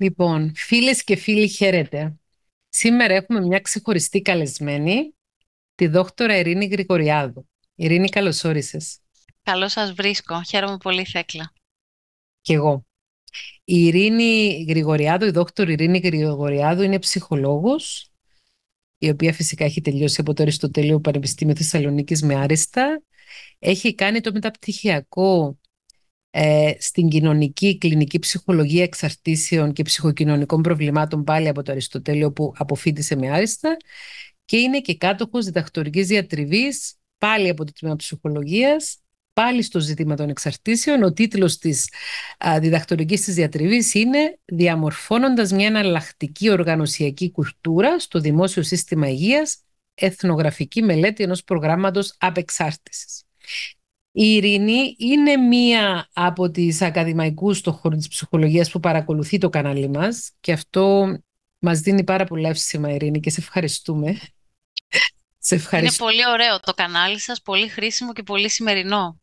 Λοιπόν, φίλες και φίλοι χαίρετε. Σήμερα έχουμε μια ξεχωριστή καλεσμένη, τη δόκτωρα Ειρήνη Γρηγοριάδου. Ειρήνη, καλώς όρισες. Καλώς σας βρίσκω. Χαίρομαι πολύ, Θέκλα. Κι εγώ. Η Ειρήνη Γρηγοριάδου, η δόκτωρ Ειρήνη Γρηγοριάδου είναι ψυχολόγος, η οποία φυσικά έχει τελειώσει από το Αριστοτέλειο Πανεπιστήμιο Θεσσαλονίκης με άριστα. Έχει κάνει το μεταπτυχιακό ε, στην κοινωνική κλινική ψυχολογία εξαρτήσεων και ψυχοκοινωνικών προβλημάτων πάλι από το Αριστοτέλειο που αποφύτησε με άριστα και είναι και κάτοχος διδακτορικής διατριβής πάλι από το τμήμα ψυχολογίας πάλι στο ζήτημα των εξαρτήσεων. Ο τίτλος της α, διδακτορικής της διατριβής είναι «Διαμορφώνοντας μια εναλλακτική οργανωσιακή κουλτούρα στο δημόσιο σύστημα υγείας, εθνογραφική μελέτη ενός προγράμματος απεξάρτησης». Η Ειρήνη είναι μία από τις ακαδημαϊκούς στον χώρο της ψυχολογίας που παρακολουθεί το κανάλι μας και αυτό μας δίνει πάρα πολλά εύσημα Ειρήνη και σε ευχαριστούμε. σε ευχαριστούμε. Είναι πολύ ωραίο το κανάλι σας, πολύ χρήσιμο και πολύ σημερινό.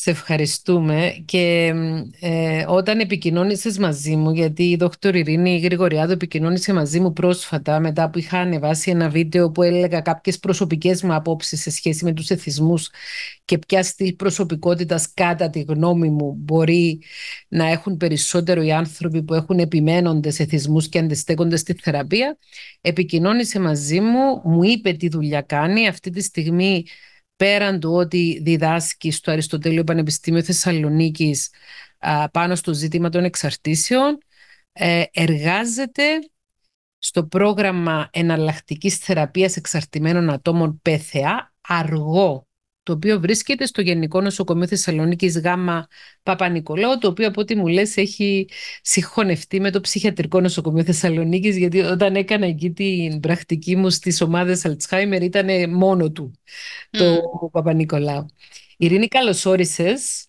Σε ευχαριστούμε και ε, όταν επικοινώνησες μαζί μου, γιατί η δόκτωρ Ειρήνη Γρηγοριάδου επικοινώνησε μαζί μου πρόσφατα μετά που είχα ανεβάσει ένα βίντεο που έλεγα κάποιες προσωπικές μου απόψεις σε σχέση με τους εθισμούς και ποια στυλ προσωπικότητας κατά τη γνώμη μου μπορεί να έχουν περισσότερο οι άνθρωποι που έχουν επιμένοντες εθισμούς και αντιστέκονται στη θεραπεία. Επικοινώνησε μαζί μου, μου είπε τι δουλειά κάνει αυτή τη στιγμή πέραν του ότι διδάσκει στο Αριστοτέλειο Πανεπιστήμιο Θεσσαλονίκης πάνω στο ζήτημα των εξαρτήσεων, ε, εργάζεται στο πρόγραμμα εναλλακτικής θεραπείας εξαρτημένων ατόμων ΠΕΘΕΑ αργό το οποίο βρίσκεται στο Γενικό Νοσοκομείο Θεσσαλονίκης Γάμα Παπα-Νικολάου, το οποίο από ό,τι μου λες έχει συγχωνευτεί με το Ψυχιατρικό Νοσοκομείο Θεσσαλονίκης, γιατί όταν έκανα εκεί την πρακτική μου στις ομάδες Αλτσχάιμερ ήταν μόνο του mm. το Παπα-Νικολάου. Ειρήνη, καλώς όρισες.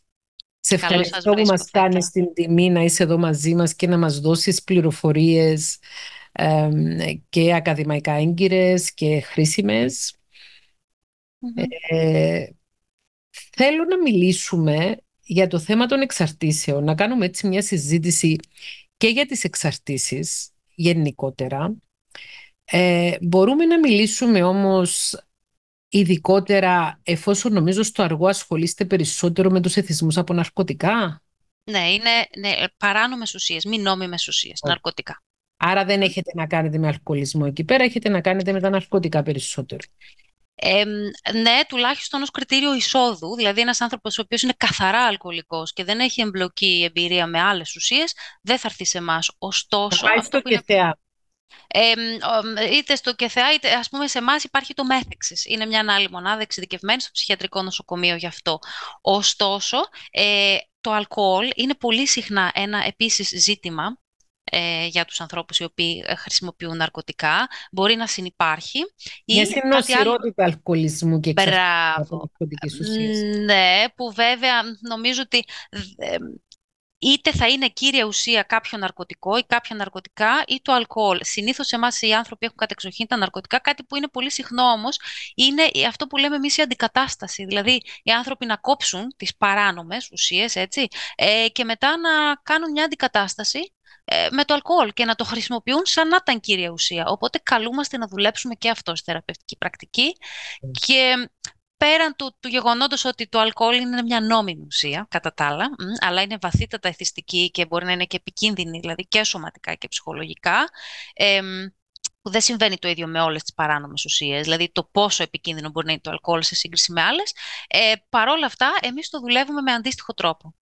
Σε ευχαριστώ που μας κάνεις την τιμή να είσαι εδώ μαζί μας και να μας δώσεις πληροφορίες και ακαδημαϊκά έγκυρες και χρήσιμες. Ε, θέλω να μιλήσουμε για το θέμα των εξαρτήσεων, να κάνουμε έτσι μια συζήτηση και για τις εξαρτήσεις γενικότερα. Ε, μπορούμε να μιλήσουμε όμως ειδικότερα εφόσον νομίζω στο αργό ασχολείστε περισσότερο με τους εθισμούς από ναρκωτικά. Ναι, είναι ναι, παράνομες ουσίες, μη νόμιμες ουσίες, ναι. ναρκωτικά. Άρα δεν έχετε να κάνετε με αλκοολισμό εκεί πέρα, έχετε να κάνετε με τα ναρκωτικά περισσότερο ναι, τουλάχιστον ως κριτήριο εισόδου, δηλαδή ένας άνθρωπος ο οποίος είναι καθαρά αλκοολικός και δεν έχει εμπλοκή εμπειρία με άλλες ουσίες, δεν θα έρθει σε εμάς. Ωστόσο... Θα πάει στο ΚΕΘΕΑ. είτε στο ΚΕΘΕΑ, είτε ας πούμε σε εμάς υπάρχει το μέθεξη. Είναι μια άλλη μονάδα εξειδικευμένη στο ψυχιατρικό νοσοκομείο γι' αυτό. Ωστόσο, ε, το αλκοόλ είναι πολύ συχνά ένα επίσης ζήτημα ε, για τους ανθρώπους οι οποίοι ε, χρησιμοποιούν ναρκωτικά. Μπορεί να συνεπάρχει. Μια συνοσυρότητα άλλο... αλκοολισμού και ουσίας. Ναι, που βέβαια νομίζω ότι ε, είτε θα είναι κύρια ουσία κάποιο ναρκωτικό ή κάποια ναρκωτικά ή το αλκοόλ. Συνήθως εμάς οι άνθρωποι έχουν κατεξοχήν τα ναρκωτικά. Κάτι που είναι πολύ συχνό όμως είναι αυτό που λέμε εμείς η αντικατάσταση. Δηλαδή οι άνθρωποι να κόψουν τις παράνομες ουσίες ε, και μετά να κάνουν μια αντικατάσταση ε, με το αλκοόλ και να το χρησιμοποιούν σαν να ήταν κύρια ουσία. Οπότε καλούμαστε να δουλέψουμε και αυτό στη θεραπευτική πρακτική. Mm. Και πέραν του, του γεγονότος ότι το αλκοόλ είναι μια νόμιμη ουσία, κατά τα άλλα, αλλά είναι βαθύτατα εθιστική και μπορεί να είναι και επικίνδυνη, δηλαδή και σωματικά και ψυχολογικά, που δεν συμβαίνει το ίδιο με όλες τις παράνομες ουσίες, δηλαδή το πόσο επικίνδυνο μπορεί να είναι το αλκοόλ σε σύγκριση με άλλες, ε, παρόλα αυτά εμείς το δουλεύουμε με αντίστοιχο τρόπο.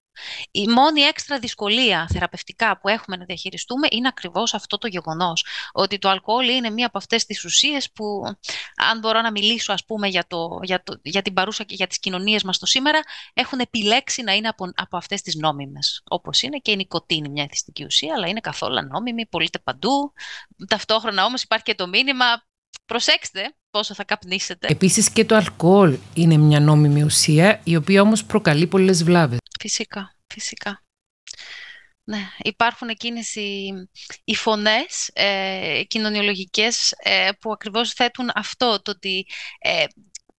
Η μόνη έξτρα δυσκολία θεραπευτικά που έχουμε να διαχειριστούμε είναι ακριβώς αυτό το γεγονός, ότι το αλκοόλ είναι μία από αυτές τις ουσίες που, αν μπορώ να μιλήσω ας πούμε για, το, για, το, για την παρούσα και για τις κοινωνίες μας το σήμερα, έχουν επιλέξει να είναι από, από αυτές τις νόμιμες, όπως είναι και η νοικοτήνη μια εθιστική ουσία, αλλά είναι καθόλου νόμιμη, πωλείται παντού. Ταυτόχρονα όμως υπάρχει και το μήνυμα, προσέξτε, πόσο θα καπνίσετε. Επίσης και το αλκοόλ είναι μια νόμιμη ουσία η οποία όμως προκαλεί πολλές βλάβες. Φυσικά, φυσικά. Ναι, υπάρχουν εκείνες οι, οι φωνές ε, κοινωνιολογικές ε, που ακριβώς θέτουν αυτό, το ότι ε,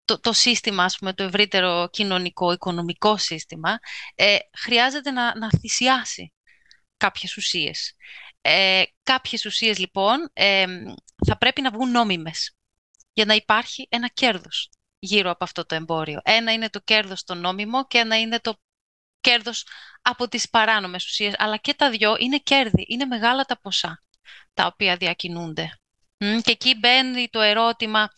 το, το σύστημα, ας το ευρύτερο κοινωνικό, οικονομικό σύστημα, ε, χρειάζεται να, να θυσιάσει κάποιες ουσίες. Κάποιες ουσίες, λοιπόν, θα πρέπει να βγουν νόμιμες για να υπάρχει ένα κέρδος γύρω από αυτό το εμπόριο. Ένα είναι το κέρδος το νόμιμο και ένα είναι το κέρδος από τις παράνομες ουσίες, αλλά και τα δυο είναι κέρδη, είναι μεγάλα τα ποσά τα οποία διακινούνται. Και εκεί μπαίνει το ερώτημα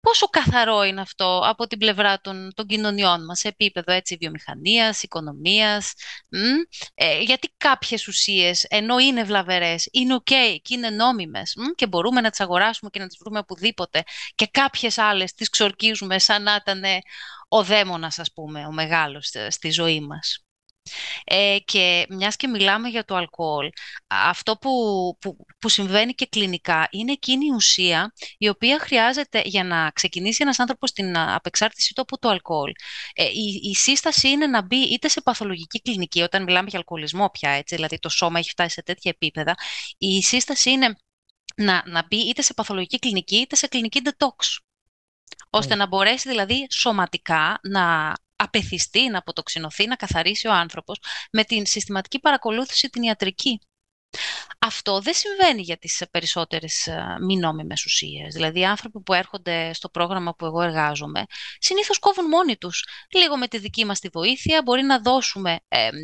πόσο καθαρό είναι αυτό από την πλευρά των, των κοινωνιών μας, σε επίπεδο έτσι, βιομηχανίας, οικονομίας, ε, γιατί κάποιες ουσίες, ενώ είναι βλαβερές, είναι ok και είναι νόμιμες και μπορούμε να τις αγοράσουμε και να τις βρούμε οπουδήποτε και κάποιες άλλες τις ξορκίζουμε σαν να ήταν ο δαίμονας, ας πούμε, ο μεγάλος ε, στη ζωή μας. Ε, και μιας και μιλάμε για το αλκοόλ, αυτό που, που, που συμβαίνει και κλινικά είναι εκείνη η ουσία η οποία χρειάζεται για να ξεκινήσει ένας άνθρωπος την απεξάρτησή του από το αλκοόλ. Ε, η, η σύσταση είναι να μπει είτε σε παθολογική κλινική, όταν μιλάμε για αλκοολισμό πια, έτσι, δηλαδή το σώμα έχει φτάσει σε τέτοια επίπεδα, η σύσταση είναι να, να μπει είτε σε παθολογική κλινική είτε σε κλινική detox. Ώστε ναι. να μπορέσει δηλαδή σωματικά να απεθιστεί, να αποτοξινωθεί, να καθαρίσει ο άνθρωπος με την συστηματική παρακολούθηση την ιατρική. Αυτό δεν συμβαίνει για τις ε, περισσότερες ε, μη νόμιμες ουσίες. Δηλαδή, οι άνθρωποι που έρχονται στο πρόγραμμα που εγώ εργάζομαι, συνήθως κόβουν μόνοι τους. Λίγο με τη δική μας τη βοήθεια, μπορεί να δώσουμε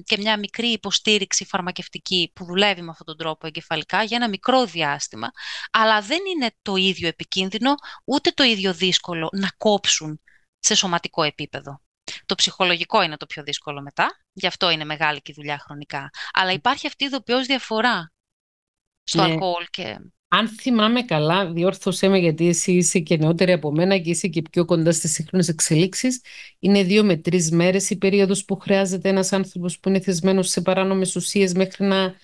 και μια μικρή υποστήριξη φαρμακευτική που δουλεύει με αυτόν τον τρόπο εγκεφαλικά για ένα μικρό διάστημα, αλλά δεν είναι το ίδιο επικίνδυνο, ούτε το ίδιο δύσκολο να κόψουν σε σωματικό επίπεδο. Το ψυχολογικό είναι το πιο δύσκολο μετά, γι' αυτό είναι μεγάλη και η δουλειά χρονικά. Αλλά υπάρχει αυτή η ειδοποιώς διαφορά στο ναι. αλκοόλ και... Αν θυμάμαι καλά, διόρθωσέ με γιατί εσύ είσαι και νεότερη από μένα και είσαι και πιο κοντά στις σύγχρονες εξελίξεις, είναι δύο με τρεις μέρες η περίοδος που χρειάζεται ένας άνθρωπος που είναι θεσμένος σε παράνομες ουσίες μέχρι να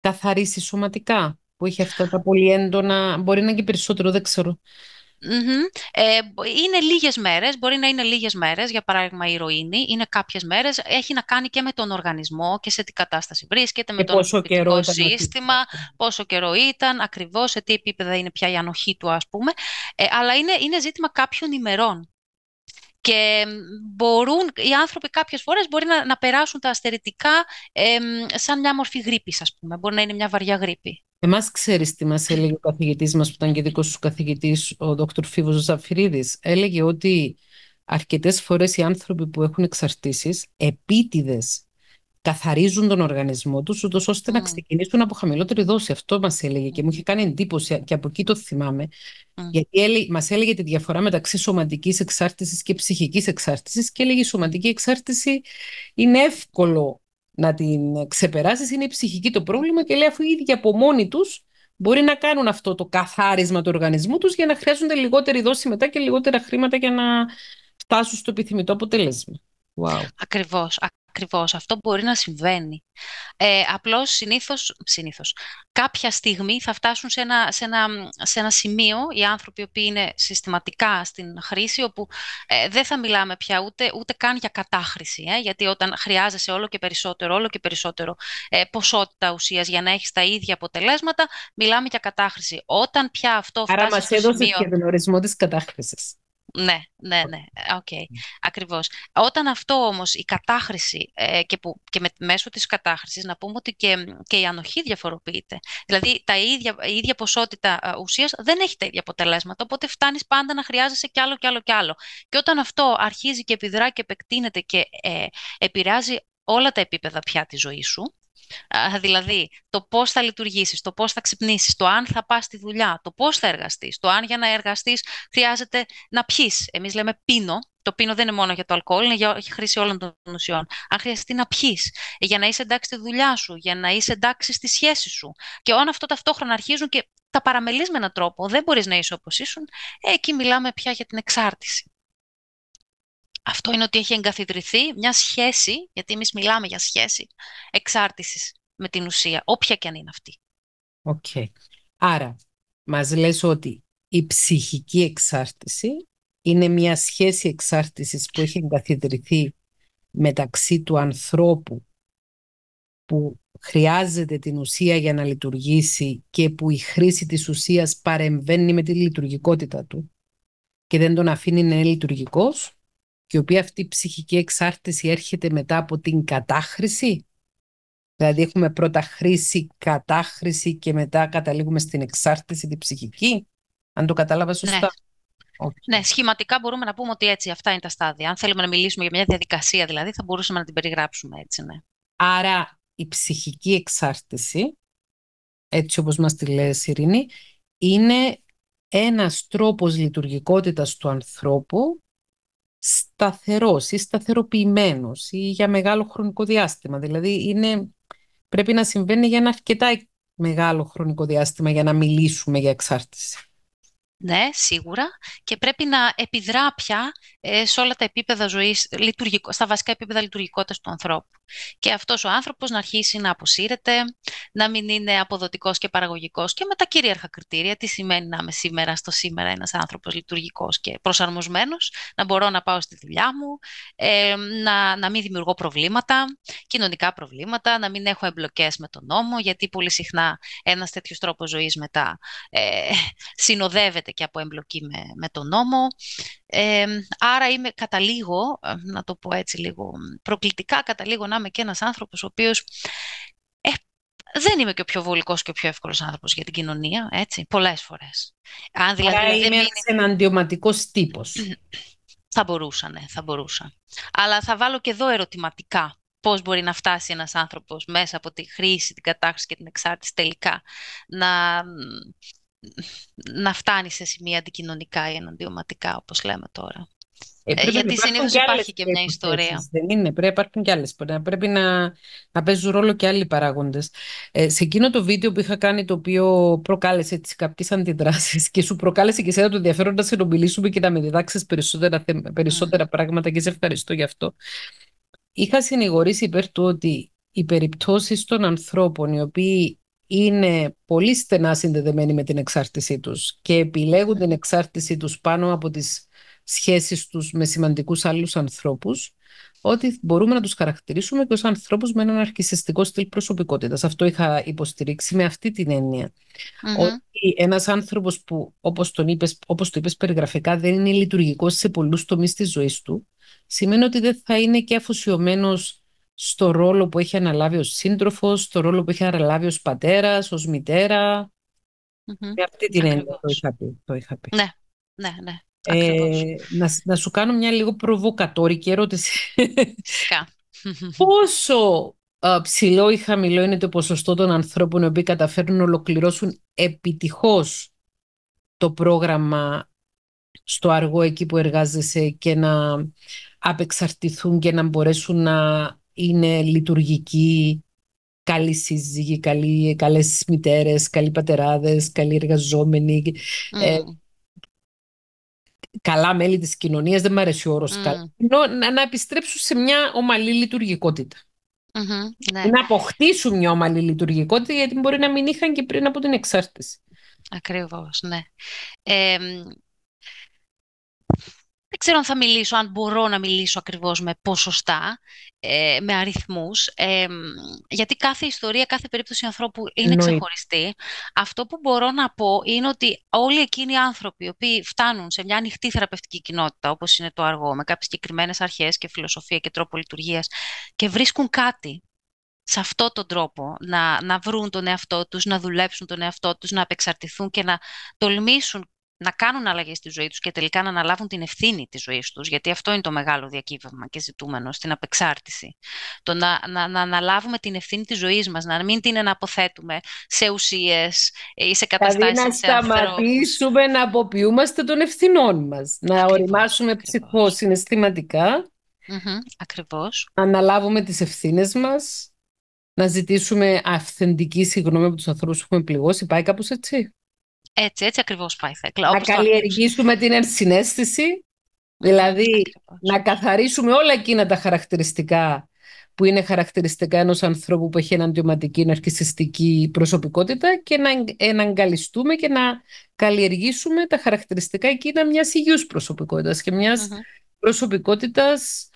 καθαρίσει σωματικά, που έχει αυτά τα πολύ έντονα, μπορεί να είναι και περισσότερο, δεν ξέρω. Mm-hmm. Ε, είναι λίγες μέρες, μπορεί να είναι λίγες μέρες, για παράδειγμα η ηρωίνη, είναι κάποιες μέρες, έχει να κάνει και με τον οργανισμό και σε τι κατάσταση βρίσκεται, με το ανθρωπιτικό σύστημα, ήταν. πόσο καιρό ήταν, ακριβώς σε τι επίπεδα είναι πια η ανοχή του ας πούμε, ε, αλλά είναι, είναι ζήτημα κάποιων ημερών. Και μπορούν, οι άνθρωποι κάποιες φορές μπορεί να, να περάσουν τα αστερητικά ε, σαν μια μορφή γρήπης, ας πούμε. Μπορεί να είναι μια βαριά γρήπη. Εμάς ξέρεις τι μας έλεγε ο Καθηγητής μας που ήταν και δικός σου καθηγητής, ο Δ. Φίβος Ζαφυρίδης. Έλεγε ότι αρκετές φορές οι άνθρωποι που έχουν εξαρτήσεις επίτηδες καθαρίζουν τον οργανισμό τους, ούτως ώστε mm. να ξεκινήσουν από χαμηλότερη δόση. Αυτό μας έλεγε και μου είχε κάνει εντύπωση και από εκεί το θυμάμαι. Γιατί μας έλεγε τη διαφορά μεταξύ σωματικής εξάρτησης και ψυχικής εξάρτησης και έλεγε η σωματική εξάρτηση είναι εύκολο να την ξεπεράσεις, είναι η ψυχική το πρόβλημα και λέει αφού οι ίδιοι από μόνοι τους μπορεί να κάνουν αυτό το καθάρισμα του οργανισμού τους για να χρειάζονται λιγότερη δόση μετά και λιγότερα χρήματα για να φτάσουν στο επιθυμητό αποτέλεσμα. Wow. Ακριβώς, Ακριβώς, αυτό μπορεί να συμβαίνει. Ε, απλώς συνήθως, συνήθως, κάποια στιγμή θα φτάσουν σε ένα, σε ένα, σε ένα σημείο οι άνθρωποι που είναι συστηματικά στην χρήση, όπου ε, δεν θα μιλάμε πια ούτε, ούτε καν για κατάχρηση, ε, γιατί όταν χρειάζεσαι όλο και περισσότερο, όλο και περισσότερο ε, ποσότητα ουσίας για να έχεις τα ίδια αποτελέσματα, μιλάμε για κατάχρηση. Όταν πια αυτό φτάσει έδωσε και τον ορισμό της κατάχρησης. Ναι, ναι, ναι. Οκ. Okay. Ναι. Ακριβώς. Όταν αυτό όμως η κατάχρηση ε, και, και μέσω της κατάχρησης, να πούμε ότι και, η ανοχή διαφοροποιείται. Δηλαδή, τα ίδια, η ίδια ποσότητα ε, ουσίας δεν έχει τα ίδια αποτελέσματα. Οπότε φτάνεις πάντα να χρειάζεσαι κι άλλο κι άλλο κι άλλο. Και όταν αυτό αρχίζει και επιδρά και επεκτείνεται και ε, επηρεάζει όλα τα επίπεδα πια της ζωής σου, Δηλαδή, το πώς θα λειτουργήσεις, το πώς θα ξυπνήσεις, το αν θα πας στη δουλειά, το πώς θα εργαστείς, το αν για να εργαστείς χρειάζεται να πιεις. Εμείς λέμε πίνω. Το πίνω δεν είναι μόνο για το αλκοόλ, είναι για χρήση όλων των ουσιών. Αν χρειαστεί να πιεις, για να είσαι εντάξει στη δουλειά σου, για να είσαι εντάξει στη σχέση σου. Και όν αυτό ταυτόχρονα αρχίζουν και τα παραμελείς με έναν τρόπο, δεν μπορείς να είσαι όπως ήσουν, εκεί μιλάμε πια για την εξάρτηση αυτό είναι ότι έχει εγκαθιδρυθεί μια σχέση, γιατί εμείς μιλάμε για σχέση, εξάρτησης με την ουσία, όποια και αν είναι αυτή. Οκ. Okay. Άρα, μας λες ότι η ψυχική εξάρτηση είναι μια σχέση εξάρτησης που έχει εγκαθιδρυθεί μεταξύ του ανθρώπου που χρειάζεται την ουσία για να λειτουργήσει και που η χρήση της ουσίας παρεμβαίνει με τη λειτουργικότητα του και δεν τον αφήνει να είναι λειτουργικός και η οποία αυτή η ψυχική εξάρτηση έρχεται μετά από την κατάχρηση. Δηλαδή έχουμε πρώτα χρήση, κατάχρηση και μετά καταλήγουμε στην εξάρτηση τη ψυχική. Αν το κατάλαβα σωστά. Ναι. Okay. Ναι, σχηματικά μπορούμε να πούμε ότι έτσι, αυτά είναι τα στάδια. Αν θέλουμε να μιλήσουμε για μια διαδικασία δηλαδή, θα μπορούσαμε να την περιγράψουμε έτσι, ναι. Άρα η ψυχική εξάρτηση, έτσι όπως μας τη λέει Σιρήνη, είναι ένας τρόπος λειτουργικότητας του ανθρώπου σταθερός ή σταθεροποιημένος ή για μεγάλο χρονικό διάστημα. Δηλαδή είναι, πρέπει να συμβαίνει για ένα αρκετά μεγάλο χρονικό διάστημα για να μιλήσουμε για εξάρτηση. Ναι, σίγουρα. Και πρέπει να επιδρά πια ε, σε όλα τα επίπεδα ζωής στα βασικά επίπεδα λειτουργικότητας του ανθρώπου. Και αυτός ο άνθρωπος να αρχίσει να αποσύρεται, να μην είναι αποδοτικός και παραγωγικός και με τα κυρίαρχα κριτήρια, τι σημαίνει να είμαι σήμερα στο σήμερα ένας άνθρωπος λειτουργικός και προσαρμοσμένος, να μπορώ να πάω στη δουλειά μου, ε, να, να μην δημιουργώ προβλήματα, κοινωνικά προβλήματα, να μην έχω εμπλοκές με τον νόμο, γιατί πολύ συχνά ένας τέτοιος τρόπος ζωής μετά ε, συνοδεύεται και από εμπλοκή με, με τον νόμο. Ε, άρα είμαι καταλήγω, ε, να το πω έτσι λίγο προκλητικά, καταλήγω να είμαι και ένας άνθρωπος ο οποίος ε, δεν είμαι και ο πιο βολικός και ο πιο εύκολος άνθρωπος για την κοινωνία, έτσι, πολλές φορές. Αν δηλαδή άρα είμαι ένας είναι... εναντιωματικός τύπος. Θα μπορούσα, ναι, θα μπορούσα. Αλλά θα βάλω και εδώ ερωτηματικά πώς μπορεί να φτάσει ένας άνθρωπος μέσα από τη χρήση, την κατάχρηση και την εξάρτηση τελικά να να φτάνει σε σημεία αντικοινωνικά ή εναντιωματικά, όπως λέμε τώρα. Ε, ε, γιατί συνήθω υπάρχει και μια ιστορία. Δεν είναι, πρέπει να υπάρχουν και άλλες. Πρέπει να, να παίζουν ρόλο και άλλοι παράγοντες. Ε, σε εκείνο το βίντεο που είχα κάνει, το οποίο προκάλεσε τις κάποιες αντιδράσεις και σου προκάλεσε και εσένα το ενδιαφέρον να συνομιλήσουμε και να με διδάξεις περισσότερα, ναι. περισσότερα mm. πράγματα και σε ευχαριστώ γι' αυτό. Είχα συνηγορήσει υπέρ του ότι οι περιπτώσεις των ανθρώπων οι οποίοι είναι πολύ στενά συνδεδεμένοι με την εξάρτησή τους και επιλέγουν την εξάρτησή τους πάνω από τις σχέσεις τους με σημαντικούς άλλους ανθρώπους, ότι μπορούμε να τους χαρακτηρίσουμε και ως ανθρώπους με έναν αρχισιστικό στυλ προσωπικότητας. Αυτό είχα υποστηρίξει με αυτή την εννοια Ότι ένας άνθρωπος που, όπως, τον είπες, όπως το είπες περιγραφικά, δεν είναι λειτουργικός σε πολλούς τομείς της ζωής του, σημαίνει ότι δεν θα είναι και αφοσιωμένος στο ρόλο που έχει αναλάβει ως σύντροφος, στο ρόλο που έχει αναλάβει ως πατέρας, ως μητέρα. Με αυτή την έννοια το είχα πει. Ναι, ναι, ναι. Ε, να, σου κάνω μια λίγο προβοκατόρικη ερώτηση. Φυσικά. Πόσο ψηλό ή χαμηλό είναι το ποσοστό των ανθρώπων οι οποίοι καταφέρνουν να ολοκληρώσουν επιτυχώς το πρόγραμμα στο αργό εκεί που εργάζεσαι και να απεξαρτηθούν και να μπορέσουν να είναι λειτουργική καλή σύζυγη, καλή, καλές μητέρες, καλοί πατεράδες, καλοί εργαζόμενοι, ε, καλά μέλη της κοινωνίας, δεν μου αρέσει ο όρος mm. να, να επιστρέψουν σε μια ομαλή ναι. Να αποκτήσουν μια ομαλή λειτουργικότητα γιατί μπορεί να μην είχαν και πριν από την εξάρτηση. Ακριβώς, ναι. Ε, δεν ξέρω αν θα μιλήσω, αν μπορώ να μιλήσω ακριβώς με ποσοστά, ε, με αριθμούς, ε, γιατί κάθε ιστορία, κάθε περίπτωση ανθρώπου είναι ξεχωριστή. Αυτό που μπορώ να πω είναι ότι όλοι εκείνοι οι άνθρωποι οι οποίοι φτάνουν σε μια ανοιχτή θεραπευτική κοινότητα, όπως είναι το αργό, με κάποιες συγκεκριμένες αρχές και φιλοσοφία και τρόπο λειτουργίας και βρίσκουν κάτι σε αυτόν τον τρόπο να, να βρουν τον εαυτό τους, να δουλέψουν τον εαυτό τους, να απεξαρτηθούν και να τολμήσουν να κάνουν αλλαγές στη ζωή τους και τελικά να αναλάβουν την ευθύνη της ζωής τους, γιατί αυτό είναι το μεγάλο διακύβευμα και ζητούμενο στην απεξάρτηση. Το να, να, να αναλάβουμε την ευθύνη της ζωής μας, να μην την αναποθέτουμε σε ουσίες ή σε καταστάσει. Δηλαδή να σταματήσουμε να αποποιούμαστε των ευθυνών μας. Να οριμασουμε ψυχώς, ψυχοσυναισθηματικά. Mm-hmm, ακριβώς. Να αναλάβουμε τις ευθύνες μας, να ζητήσουμε αυθεντική συγγνώμη από τους ανθρώπους που έχουμε πληγώσει. Πάει κάπως έτσι. Έτσι, έτσι ακριβώς πάει Να καλλιεργήσουμε την ενσυναίσθηση, δηλαδή να καθαρίσουμε όλα εκείνα τα χαρακτηριστικά που είναι χαρακτηριστικά ενός ανθρώπου που έχει εναντιωματική ναρκιστική προσωπικότητα και να εναγκαλιστούμε και να καλλιεργήσουμε τα χαρακτηριστικά εκείνα μιας υγιούς προσωπικότητας και μιας mm-hmm. προσωπικότητας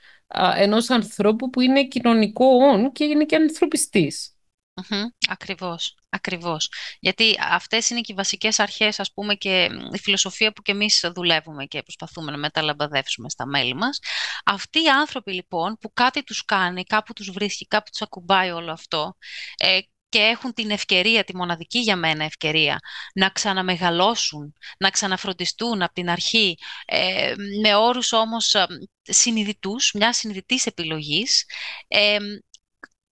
ανθρώπου που είναι κοινωνικό όν και είναι και ανθρωπιστής ακριβώς, ακριβώς. Γιατί αυτές είναι και οι βασικές αρχές, ας πούμε, και η φιλοσοφία που και εμείς δουλεύουμε και προσπαθούμε να μεταλαμπαδεύσουμε στα μέλη μας. Αυτοί οι άνθρωποι, λοιπόν, που κάτι τους κάνει, κάπου τους βρίσκει, κάπου τους ακουμπάει όλο αυτό, ε, και έχουν την ευκαιρία, τη μοναδική για μένα ευκαιρία, να ξαναμεγαλώσουν, να ξαναφροντιστούν από την αρχή, ε, με όρους όμως ε, συνειδητούς, μια συνειδητής επιλογής, ε,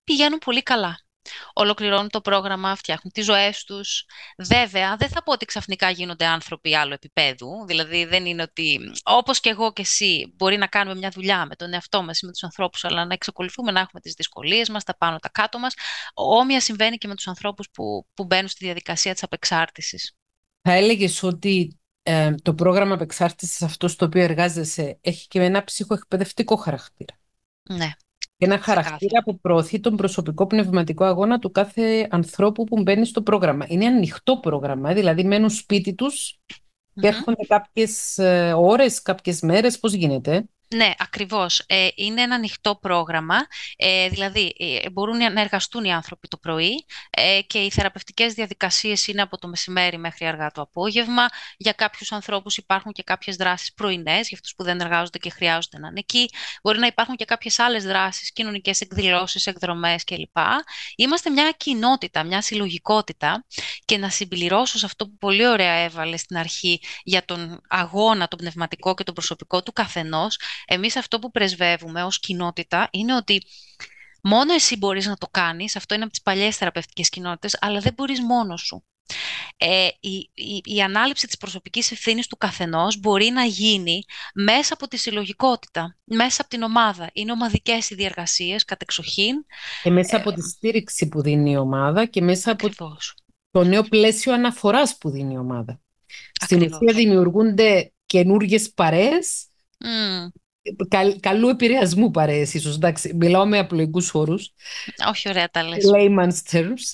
πηγαίνουν πολύ καλά ολοκληρώνουν το πρόγραμμα, φτιάχνουν τις ζωές τους. Βέβαια, δεν θα πω ότι ξαφνικά γίνονται άνθρωποι άλλου επίπεδου, δηλαδή δεν είναι ότι όπως και εγώ και εσύ μπορεί να κάνουμε μια δουλειά με τον εαυτό μας ή με τους ανθρώπους, αλλά να εξακολουθούμε να έχουμε τις δυσκολίες μας, τα πάνω, τα κάτω μας. Όμοια συμβαίνει και με τους ανθρώπους που, που μπαίνουν στη διαδικασία της απεξάρτησης. Θα έλεγες ότι ε, το πρόγραμμα απεξάρτησης αυτός στο οποίο εργάζεσαι έχει και ένα ψυχοεκπαιδευτικό χαρακτήρα. Ναι. Ένα χαρακτήρα που προωθεί τον προσωπικό πνευματικό αγώνα του κάθε ανθρώπου που μπαίνει στο πρόγραμμα. Είναι ανοιχτό πρόγραμμα, ε, δηλαδή μένουν σπίτι τους και έρχονται κάποιες ε, ώρες, κάποιες μέρες, πώς γίνεται. Ναι, ακριβώς. Ε, είναι ένα ανοιχτό πρόγραμμα, ε, δηλαδή ε, μπορούν να εργαστούν οι άνθρωποι το πρωί ε, και οι θεραπευτικές διαδικασίες είναι από το μεσημέρι μέχρι αργά το απόγευμα. Για κάποιους ανθρώπους υπάρχουν και κάποιες δράσεις πρωινές, για αυτούς που δεν εργάζονται και χρειάζονται να είναι εκεί. Μπορεί να υπάρχουν και κάποιες άλλες δράσεις, κοινωνικές εκδηλώσεις, εκδρομές κλπ. Είμαστε μια κοινότητα, μια συλλογικότητα και να συμπληρώσω σε αυτό που πολύ ωραία έβαλες στην αρχή για τον αγώνα, τον πνευματικό και τον προσωπικό του καθενός εμείς αυτό που πρεσβεύουμε ως κοινότητα είναι ότι μόνο εσύ μπορείς να το κάνεις, αυτό είναι από τις παλιές θεραπευτικές κοινότητες, αλλά δεν μπορείς μόνος σου. Ε, η, η, η, ανάληψη της προσωπικής ευθύνης του καθενός μπορεί να γίνει μέσα από τη συλλογικότητα, μέσα από την ομάδα. Είναι ομαδικές οι διεργασίες, κατεξοχήν. Και μέσα από ε, τη στήριξη που δίνει η ομάδα και μέσα ακριβώς. από το νέο πλαίσιο αναφοράς που δίνει η ομάδα. Ακριβώς. Στην ουσία δημιουργούνται καινούργιες παρέες mm καλού επηρεασμού παρέες ίσως. Εντάξει, μιλάω με απλοϊκούς όρους. Όχι ωραία τα λες. Layman's terms.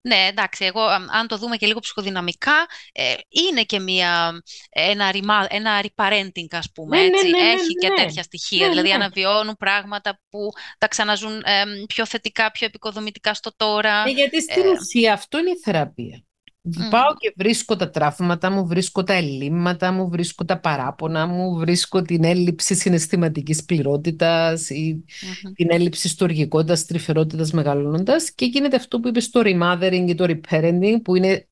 Ναι, εντάξει, εγώ αν το δούμε και λίγο ψυχοδυναμικά, ε, είναι και μια, ένα, re ένα reparenting, ας πούμε, ναι, ναι, έτσι, ναι, ναι, έχει και ναι, ναι. τέτοια στοιχεία, δηλαδή αναβιώνουν πράγματα που τα ξαναζούν πιο θετικά, πιο επικοδομητικά στο τώρα. Ε, γιατί στην ε, ουσία αυτό είναι η θεραπεία. Πάω και βρίσκω τα τραύματα μου, βρίσκω τα ελλείμματα μου, βρίσκω τα παράπονα μου, βρίσκω την ελλειψη συναισθηματικής συναισθηματικής πληρότητας την έλλειψη στοργικότητας, τρυφερότητας μεγαλώνοντας. και γίνεται αυτό που είπες το remothering ή το reparenting που είναι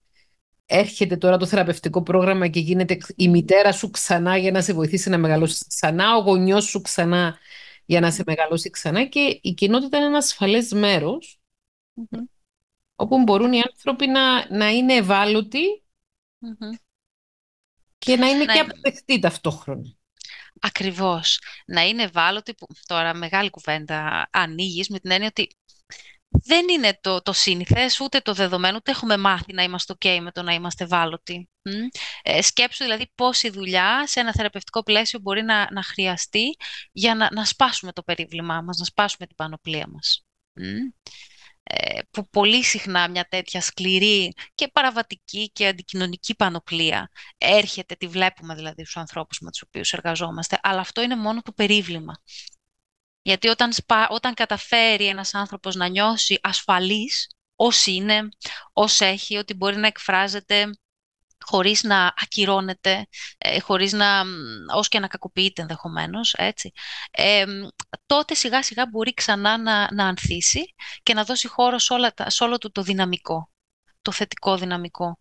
έρχεται τώρα το θεραπευτικό πρόγραμμα και γίνεται η μητέρα σου ξανά για να σε βοηθήσει να μεγαλώσεις ξανά, ο γονιός σου ξανά για να σε μεγαλώσει ξανά και η κοινότητα είναι ασφαλέ. ασφαλές όπου μπορούν οι άνθρωποι να, να είναι και να είναι και αποδεκτοί ταυτόχρονα. Ακριβώς. Να είναι ευάλωτοι, που τώρα μεγάλη κουβέντα ανοίγεις με την έννοια ότι δεν είναι το, το σύνηθες, ούτε το δεδομένο, ούτε έχουμε μάθει να είμαστε ok με το να είμαστε ευάλωτοι. Ε, σκέψου δηλαδή πώς η δουλειά σε ένα θεραπευτικό πλαίσιο μπορεί να, να χρειαστεί για να, να σπάσουμε το περίβλημά μας, να σπάσουμε την πανοπλία μας. Ε, που πολύ συχνά μια τέτοια σκληρή και παραβατική και αντικοινωνική πανοπλία έρχεται, τη βλέπουμε δηλαδή στους ανθρώπους με τους οποίους εργαζόμαστε, αλλά αυτό είναι μόνο το περίβλημα. Γιατί όταν, όταν καταφέρει ένας άνθρωπος να νιώσει ασφαλής, ως είναι, ως έχει, ότι μπορεί να εκφράζεται χωρίς να ακυρώνεται, ε, χωρίς να, ως και να κακοποιείται ενδεχομένως, έτσι, ε, τότε σιγά σιγά μπορεί ξανά να, να ανθίσει και να δώσει χώρο σε, όλα τα, σε όλο του το δυναμικό, το θετικό δυναμικό.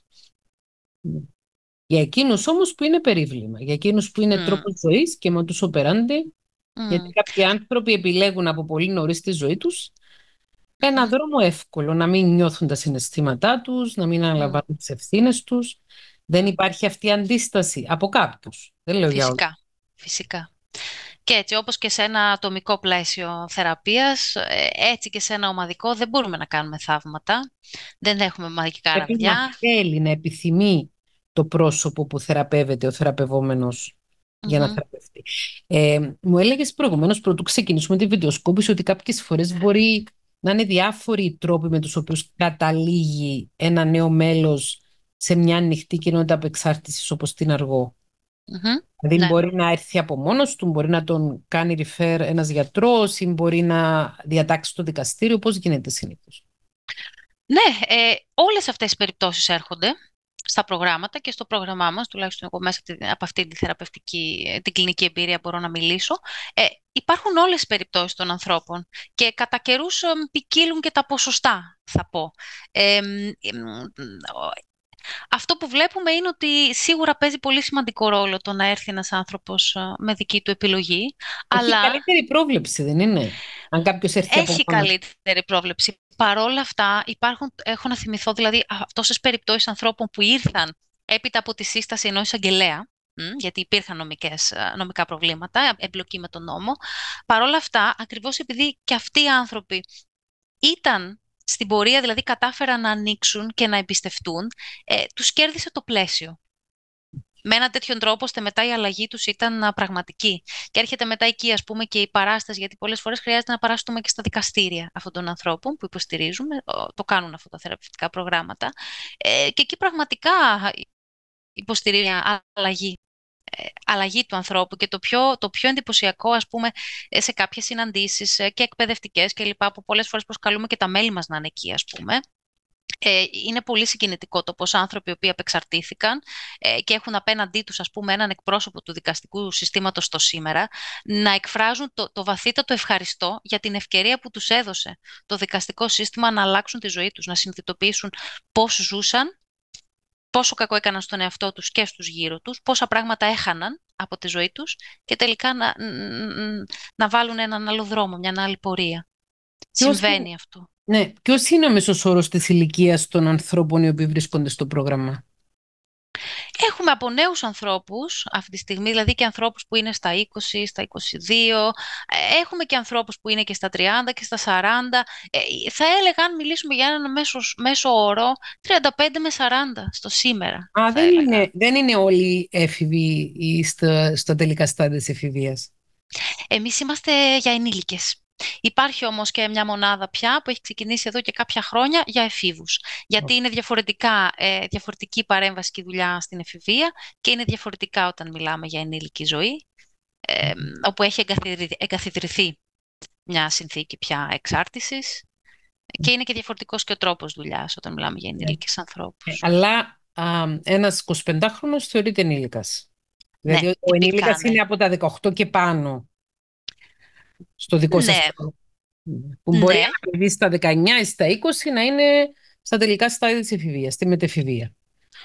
Για εκείνους όμως που είναι περίβλημα, για εκείνους που είναι mm. τρόπος ζωής και με τους οπεράντε, mm. γιατί κάποιοι άνθρωποι επιλέγουν από πολύ νωρίς τη ζωή τους ένα δρόμο εύκολο, να μην νιώθουν τα συναισθήματά τους, να μην αναλαμβάνουν τις ευθύνες τους, δεν υπάρχει αυτή η αντίσταση από κάποιους. Δεν λέω φυσικά, για Φυσικά. Και έτσι, όπως και σε ένα ατομικό πλαίσιο θεραπείας, ε, έτσι και σε ένα ομαδικό δεν μπορούμε να κάνουμε θαύματα. Δεν έχουμε μαγικά ραβδιά. να θέλει, να επιθυμεί το πρόσωπο που θεραπεύεται ο θεραπευόμενος mm-hmm. για να θεραπευτεί. Ε, μου έλεγες προηγουμένως, πρωτού ξεκινήσουμε τη βιντεοσκόπηση, ότι κάποιες φορές μπορεί να είναι διάφοροι οι τρόποι με τους οποίους καταλήγει ένα νέο μέλος σε μια ανοιχτή κοινότητα απεξάρτησης όπως την αργό. Δηλαδή ναι. μπορεί να έρθει από μόνος του, μπορεί να τον κάνει refer ένας γιατρός ή μπορεί να διατάξει το δικαστήριο. Πώς γίνεται συνήθως. Ναι, ε, όλες αυτές οι περιπτώσεις έρχονται στα προγράμματα και στο πρόγραμμά μας, τουλάχιστον εγώ μέσα από αυτή τη θεραπευτική, ε, την κλινική εμπειρία μπορώ να μιλήσω, ε, υπάρχουν όλες οι περιπτώσεις των ανθρώπων και κατά καιρούς ποικίλουν και τα ποσοστά, θα πω. Ε, αυτό που βλέπουμε είναι ότι σίγουρα παίζει πολύ σημαντικό ρόλο το να έρθει ένας άνθρωπος με δική του επιλογή. Έχει αλλά... καλύτερη πρόβλεψη, δεν είναι. Αν κάποιος έρθει Έχει καλύτερη πρόβλεψη. Παρόλα αυτά, υπάρχουν, έχω να θυμηθώ δηλαδή τόσες περιπτώσεις ανθρώπων που ήρθαν έπειτα από τη σύσταση ενός εισαγγελέα, γιατί υπήρχαν νομικές, νομικά προβλήματα, ε, εμπλοκή με τον νόμο. Παρόλα αυτά, ακριβώς επειδή και αυτοί οι άνθρωποι ήταν στην πορεία δηλαδή κατάφεραν να ανοίξουν και να εμπιστευτούν, ε, τους κέρδισε το πλαίσιο. Με έναν τέτοιον τρόπο, ώστε μετά η αλλαγή τους ήταν πραγματική. Και έρχεται μετά εκεί, ας πούμε, και η παράσταση, γιατί πολλές φορές χρειάζεται να παράστούμε και στα δικαστήρια αυτών των ανθρώπων που υποστηρίζουμε. Το κάνουν αυτά τα θεραπευτικά προγράμματα. Ε, και εκεί πραγματικά υποστηρίζει μια αλλαγή αλλαγή του ανθρώπου και το πιο, το πιο εντυπωσιακό ας πούμε σε κάποιες συναντήσεις και εκπαιδευτικές και λοιπά που πολλές φορές προσκαλούμε και τα μέλη μας να είναι εκεί ας πούμε ε, είναι πολύ συγκινητικό το πώς άνθρωποι οι οποίοι απεξαρτήθηκαν ε, και έχουν απέναντί τους ας πούμε έναν εκπρόσωπο του δικαστικού συστήματος το σήμερα να εκφράζουν το, το βαθύτατο ευχαριστώ για την ευκαιρία που τους έδωσε το δικαστικό σύστημα να αλλάξουν τη ζωή τους, να συνειδητοποιήσουν πώς ζούσαν πόσο κακό έκαναν στον εαυτό τους και στους γύρω τους, πόσα πράγματα έχαναν από τη ζωή τους και τελικά να, να βάλουν έναν άλλο δρόμο, μια άλλη πορεία. Συμβαίνει αυτό. Ναι. Ποιο είναι ο μέσος όρος της ηλικίας των ανθρώπων οι οποίοι βρίσκονται στο πρόγραμμα. Έχουμε από νέους ανθρώπους αυτή τη στιγμή, δηλαδή και ανθρώπους που είναι στα 20, στα 22, ε, έχουμε και ανθρώπους που είναι και στα 30 και στα 40. Ε, θα έλεγα αν μιλήσουμε για έναν μέσος, μέσο όρο 35 με 40 στο σήμερα. Α, δεν είναι, δεν είναι όλοι έφηβοι στο, στο τελικά στάδιο της εφηβείας. Εμείς είμαστε για ενήλικες. Υπάρχει όμως και μια μονάδα πια που έχει ξεκινήσει εδώ και κάποια χρόνια για εφήβους. Γιατί είναι διαφορετικά, ε, διαφορετική παρέμβαση και δουλειά στην εφηβεία και είναι διαφορετικά όταν μιλάμε για ενήλικη ζωή, όπου έχει εγκαθιδρυθεί μια συνθήκη πια εξάρτησης ε, και είναι και διαφορετικός και ο τρόπος δουλειάς όταν μιλάμε για ε, ενήλικες ανθρώπους. Ε, αλλά α, ένας 25χρονος θεωρείται ενήλικας. Ναι, δηλαδή ο ενήλικας ναι. είναι από τα 18 και πάνω στο δικό ναι. σας Που μπορεί ναι. να παιδί στα 19 ή στα 20 να είναι στα τελικά στάδια της εφηβείας, στη μετεφηβεία.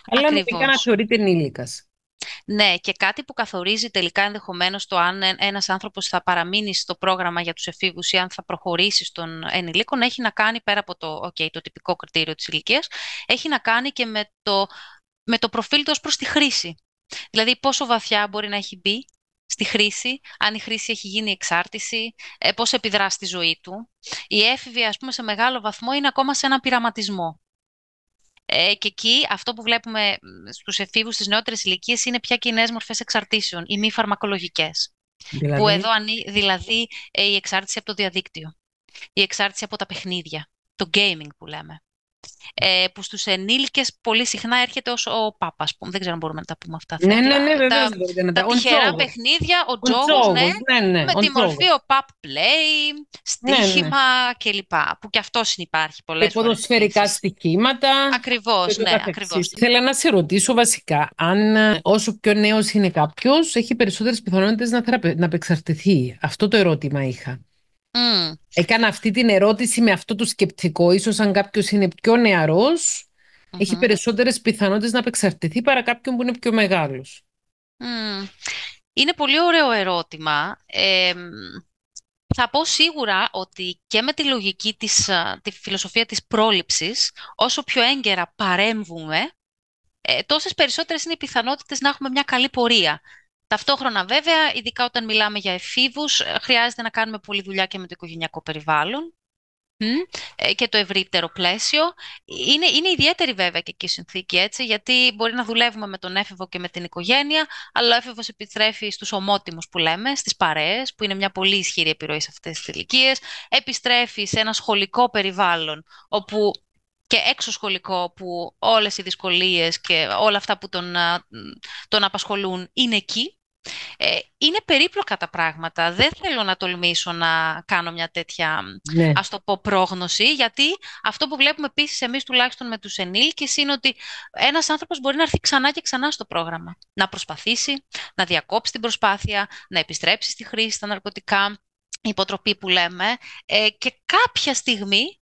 Αλλά μερικά να θεωρείται ενήλικας. Ναι, και κάτι που καθορίζει τελικά ενδεχομένως το αν ένας άνθρωπος θα παραμείνει στο πρόγραμμα για τους εφήβους ή αν θα προχωρήσει στον ενηλίκον έχει να κάνει, πέρα από το, okay, το τυπικό κριτήριο της ηλικίας, έχει να κάνει και με το, με το προφίλ του ως προς τη χρήση. Δηλαδή πόσο βαθιά μπορεί να έχει μπει στη χρήση, αν η χρήση έχει γίνει εξάρτηση, ε, πώς επιδρά στη ζωή του. Η έφηβοι, ας πούμε, σε μεγάλο βαθμό είναι ακόμα σε έναν πειραματισμό. Ε, και εκεί αυτό που βλέπουμε στους εφήβους στις νεότερες ηλικίε είναι πια κοινέ μορφές εξαρτήσεων, οι μη φαρμακολογικές. Που δηλαδή? εδώ, δηλαδή, ε, η εξάρτηση από το διαδίκτυο, η εξάρτηση από τα παιχνίδια, το gaming που λέμε. Ε, που στους ενήλικες πολύ συχνά έρχεται ως ο Πάπας. Δεν ξέρω αν μπορούμε να τα πούμε αυτά. Ναι, ναι, ναι, τα τυχερά παιχνίδια, ο τζόγος, ναι, ναι, ναι με τη μορφή ο Παπ πλέι, στοίχημα κλπ. Που και αυτό συνυπάρχει πολλές και φορές. ποδοσφαιρικά στοιχήματα. Ακριβώς, ναι, ακριβώς. Θέλω να σε ρωτήσω βασικά, αν ε, όσο πιο νέος είναι κάποιος, έχει περισσότερες πιθανότητες να, να απεξαρτηθεί. Αυτό το ερώτημα είχα. Mm. Έκανα αυτή την ερώτηση με αυτό το σκεπτικό. Ίσως αν κάποιος είναι πιο νεαρός, mm-hmm. έχει περισσότερες πιθανότητες να απεξαρτηθεί παρά κάποιον που είναι πιο μεγάλος. εχει περισσότερε πιθανότητε να πολύ ειναι πιο μεγάλο. ερώτημα. θα πω σίγουρα ότι και με τη λογική της, τη φιλοσοφία της πρόληψης, όσο πιο έγκαιρα παρέμβουμε, ε, τόσες περισσότερες είναι οι πιθανότητες να έχουμε μια καλή πορεία. Ταυτόχρονα βέβαια, ειδικά όταν μιλάμε για εφήβους, ε, χρειάζεται να κάνουμε πολλή δουλειά και με το οικογενειακό περιβάλλον ε, και το ευρύτερο πλαίσιο. Είναι, είναι ιδιαίτερη βέβαια και εκεί η συνθήκη, έτσι, γιατί μπορεί να δουλεύουμε με τον έφηβο και με την οικογένεια, αλλά ο έφηβος επιστρέφει στους ομότιμους που λέμε, στις παρέες, που είναι μια πολύ ισχυρή επιρροή σε αυτές τις ηλικίες, επιστρέφει σε ένα σχολικό περιβάλλον, όπου και έξω σχολικό που όλες οι δυσκολίες και όλα αυτά που τον, ε, τον απασχολούν είναι εκεί ε, είναι περίπλοκα τα πράγματα. Δεν θέλω να τολμήσω να κάνω μια τέτοια, ναι. ας το πω, πρόγνωση, γιατί αυτό που βλέπουμε επίσης εμείς τουλάχιστον με τους ενήλικες είναι ότι ένας άνθρωπος μπορεί να έρθει ξανά και ξανά στο πρόγραμμα. Να προσπαθήσει, να διακόψει την προσπάθεια, να επιστρέψει στη χρήση, στα ναρκωτικά, υποτροπή που λέμε ε, και κάποια στιγμή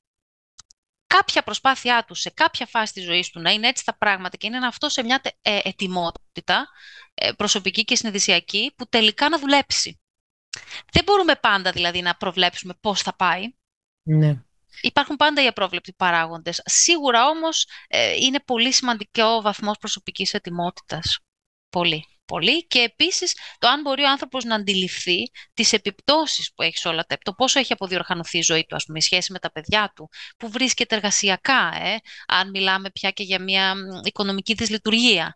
κάποια προσπάθειά τους σε κάποια φάση της ζωής του να είναι έτσι τα πράγματα και να είναι αυτό σε μια ε, ετοιμότητα ε, προσωπική και συνειδησιακή που τελικά να δουλέψει. Δεν μπορούμε πάντα δηλαδή να προβλέψουμε πώς θα πάει. Ναι. Υπάρχουν πάντα οι απρόβλεπτοι παράγοντες. Σίγουρα όμως ε, είναι πολύ σημαντικό ο βαθμός προσωπικής ετοιμότητας. Πολύ πολύ και επίσης το αν μπορεί ο άνθρωπος να αντιληφθεί τις επιπτώσεις που έχει σε όλα τα το πόσο έχει αποδιοργανωθεί η ζωή του, ας πούμε, η σχέση με τα παιδιά του, που βρίσκεται εργασιακά, ε, αν μιλάμε πια και για μια οικονομική δυσλειτουργία.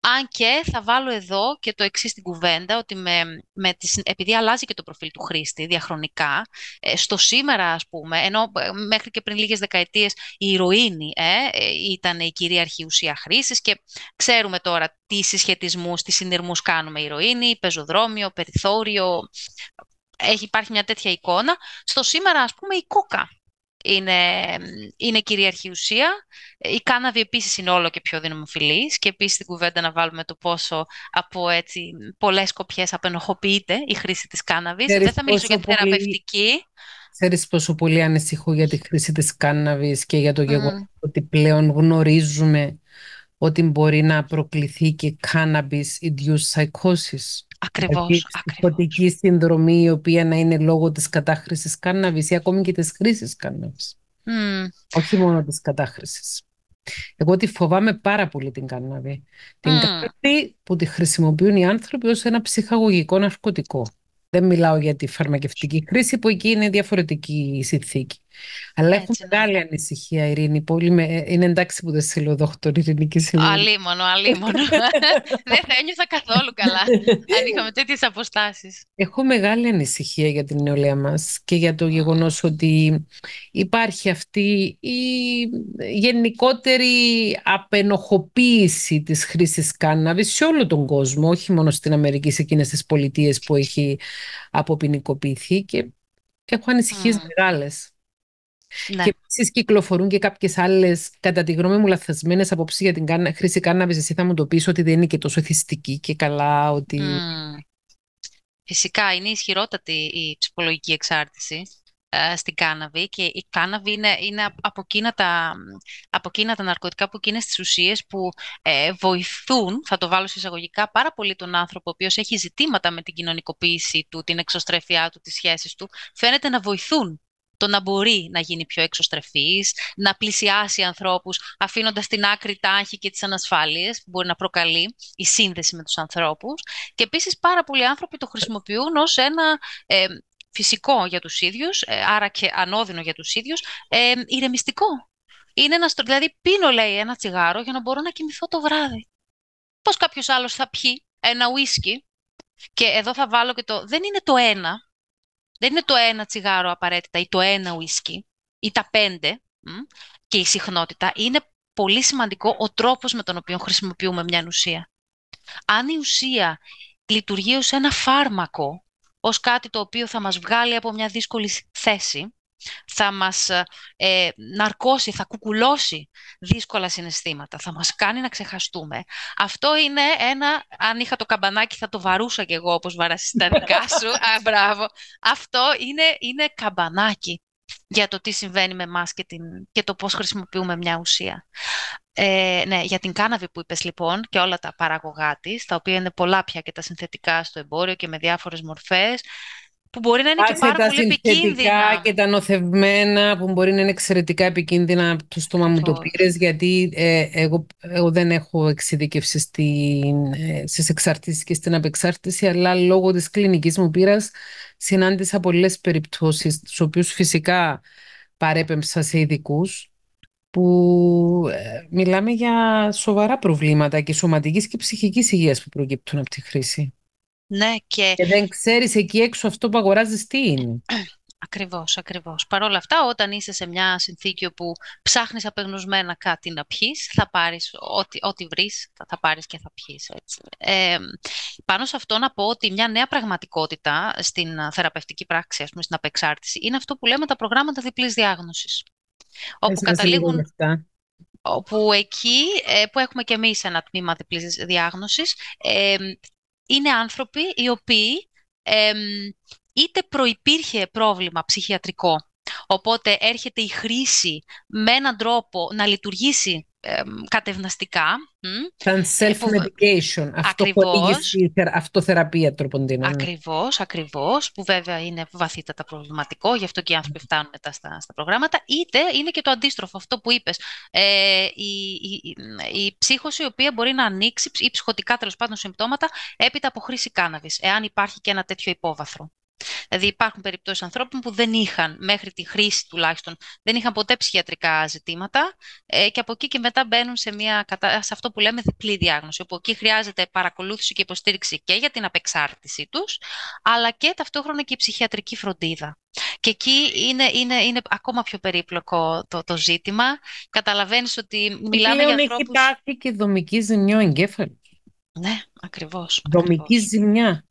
Αν και θα βάλω εδώ και το εξής στην κουβέντα, ότι με, επειδή αλλάζει και το προφίλ του χρήστη διαχρονικά, ε, στο σήμερα ας πούμε, ενώ ε, μέχρι και πριν λίγες δεκαετίες η ηρωίνη ε, ε ήταν η κυρίαρχη ουσία χρήσης και ξέρουμε τώρα τι συσχετισμούς, τι συνειρμούς κάνουμε ηρωίνη, πεζοδρόμιο, περιθώριο, έχει, υπάρχει μια τέτοια εικόνα. Στο σήμερα ας πούμε η κόκα είναι, είναι κυρίαρχη ουσία. Ε, η κάναβη επίσης είναι όλο και πιο δυναμοφιλής και επίσης στην κουβέντα να βάλουμε το πόσο από έτσι, πολλές κοπιές απενοχοποιείται η χρήση της κάναβης. Δεν θα μιλήσω για τη θεραπευτική. Ξέρεις πόσο πολύ ανησυχώ για τη χρήση της κάναβης και για το γεγονός ότι πλέον γνωρίζουμε ότι μπορεί να προκληθεί και cannabis-induced psychosis. Ακριβώς, ακριβώς. συνδρομή η οποία να είναι λόγω της κατάχρησης κάναβης ή ακόμη και της χρήσης κάναβης. Όχι μόνο της κατάχρησης. Εγώ τη φοβάμαι πάρα πολύ την κάναβη. Την mm. που τη χρησιμοποιούν οι άνθρωποι ως ένα ψυχαγωγικό ναρκωτικό. Δεν μιλάω για τη φαρμακευτική χρήση που εκεί είναι διαφορετική η συνθήκη. Αλλά έχω μεγάλη ανησυχία, Ειρήνη. Πολύ με... Είναι εντάξει που δεν Ειρήνη, τον Ειρηνική Συλλογή. Αλίμονο, αλίμονο. δεν θα ένιωθα καθόλου καλά αν είχαμε τέτοιες αποστάσεις. Έχω μεγάλη ανησυχία για την νεολαία μας και για το γεγονός ότι υπάρχει αυτή η γενικότερη απενοχοποίηση της χρήσης κάναβη σε όλο τον κόσμο, όχι μόνο στην Αμερική, σε εκείνες τις πολιτείες που έχει αποποινικοποιηθεί. Και έχω ανησυχίες mm. μεγάλες. Ναι. Και επίσης κυκλοφορούν και κάποιες άλλες, κατά τη γνώμη μου, λαθασμένες απόψεις για την χρήση κάναβη. Εσύ θα μου το πεις ότι δεν είναι και τόσο εθιστική και καλά, ότι. Mm. Φυσικά, είναι ισχυρότατη η ψυχολογική εξάρτηση ε, στην κάναβη και η κάναβη είναι, είναι από, εκείνα τα, από εκείνα τα ναρκωτικά, από εκείνες τις ουσίες που ε, βοηθούν, θα το βάλω σε εισαγωγικά, πάρα πολύ τον άνθρωπο ο οποίος έχει ζητήματα με την κοινωνικοποίηση του, την εξωστρέφειά του, τις σχέσεις του, φαίνεται να βοηθούν το να μπορεί να γίνει πιο εξωστρεφής, να πλησιάσει ανθρώπους αφήνοντας την άκρη τάχη και τις ανασφάλειες που μπορεί να προκαλεί η σύνδεση με τους ανθρώπους και επίσης πάρα πολλοί άνθρωποι το χρησιμοποιούν ως ένα ε, φυσικό για τους ίδιους, ε, άρα και ανώδυνο για τους ίδιους, ε, ηρεμιστικό. Είναι δηλαδή πίνω λέει ένα τσιγάρο για να μπορώ να κοιμηθώ το βράδυ. Πώς κάποιος άλλος θα πιει ένα ουίσκι και εδώ θα βάλω και το... Δεν είναι το ένα, δεν είναι το ένα τσιγάρο απαραίτητα ή το ένα ουίσκι ή τα πέντε και η συχνότητα. Είναι πολύ σημαντικό ο τρόπος με τον οποίο χρησιμοποιούμε μια ουσία. Αν η ουσία λειτουργεί ως ένα φάρμακο, ως κάτι το οποίο θα μας βγάλει από μια δύσκολη θέση, θα μας ε, ναρκώσει, θα κουκουλώσει δύσκολα συναισθήματα, θα μας κάνει να ξεχαστούμε. Αυτό είναι ένα, αν είχα το καμπανάκι θα το βαρούσα κι εγώ όπως βαράσεις τα δικά σου, Α, μπράβο. Αυτό είναι, είναι καμπανάκι για το τι συμβαίνει με μας και, το πώς χρησιμοποιούμε μια ουσία. Ε, ναι, για την κάναβη που είπες λοιπόν και όλα τα παραγωγά της, τα οποία είναι πολλά πια και τα συνθετικά στο εμπόριο και με διάφορες μορφές, που μπορεί να είναι και πάρα πολύ επικίνδυνα. και τα νοθευμένα που μπορεί να είναι εξαιρετικά επικίνδυνα από το στόμα μου το πήρες, γιατί ε, εγώ, δεν έχω εξειδικεύσει ε, στις και στην απεξάρτηση αλλά λόγω της κλινικής μου πείρας συνάντησα πολλές περιπτώσεις του οποίους φυσικά παρέπεμψα σε ειδικούς που ε, μιλάμε για σοβαρά προβλήματα και σωματικής και ψυχικής υγείας που προκύπτουν από τη χρήση. Ναι, και... και δεν ξέρεις εκεί έξω αυτό που αγοράζεις τι είναι. Ακριβώς, ακριβώς. Παρ' όλα αυτά, όταν είσαι σε μια συνθήκη όπου ψάχνεις απεγνωσμένα κάτι να πιείς, θα πάρεις ό,τι, ό,τι βρεις, θα, θα πάρεις και θα πιείς. Ε, πάνω σε αυτό να πω ότι μια νέα πραγματικότητα στην ε, θεραπευτική πράξη, ας πούμε, στην απεξάρτηση, είναι αυτό που λέμε τα προγράμματα διπλής διάγνωσης. Όπου καταλήγουν... όπου εκεί ε, που έχουμε και εμείς ένα τμήμα διπλής διάγνωσης, είναι άνθρωποι οι οποίοι είτε προϋπήρχε πρόβλημα ψυχιατρικό, οπότε έρχεται η χρήση με έναν τρόπο να λειτουργήσει κατευναστικά. Σαν self-medication, αυτοθεραπεία τροποντίνα. Ναι. Ακριβώς, ακριβώς, που βέβαια είναι βαθύτατα προβληματικό, γι' αυτό και οι άνθρωποι φτάνουν μετά στα, προγράμματα, είτε είναι και το αντίστροφο, αυτό που είπες, ε, η, η, η ψύχωση η οποία μπορεί να ανοίξει, ή ψυχοτικά τέλος πάντων συμπτώματα, έπειτα από χρήση κάναβης, εάν υπάρχει και ένα τέτοιο υπόβαθρο. Δηλαδή υπάρχουν περιπτώσεις ανθρώπων που δεν είχαν, μέχρι τη χρήση τουλάχιστον, δεν είχαν ποτέ ψυχιατρικά ζητήματα ε, και από εκεί και μετά μπαίνουν σε, μια, σε αυτό που λέμε διπλή διάγνωση, όπου εκεί χρειάζεται παρακολούθηση και υποστήριξη και για την απεξάρτησή τους, αλλά και ταυτόχρονα και η ψυχιατρική φροντίδα. Και εκεί είναι, είναι, είναι ακόμα πιο περίπλοκο το, το ζήτημα. Καταλαβαίνεις ότι μιλάμε για ανθρώπους... Έχει πάθει και δομική ζημιά Ναι, ακριβώς. Δομική ζημιά.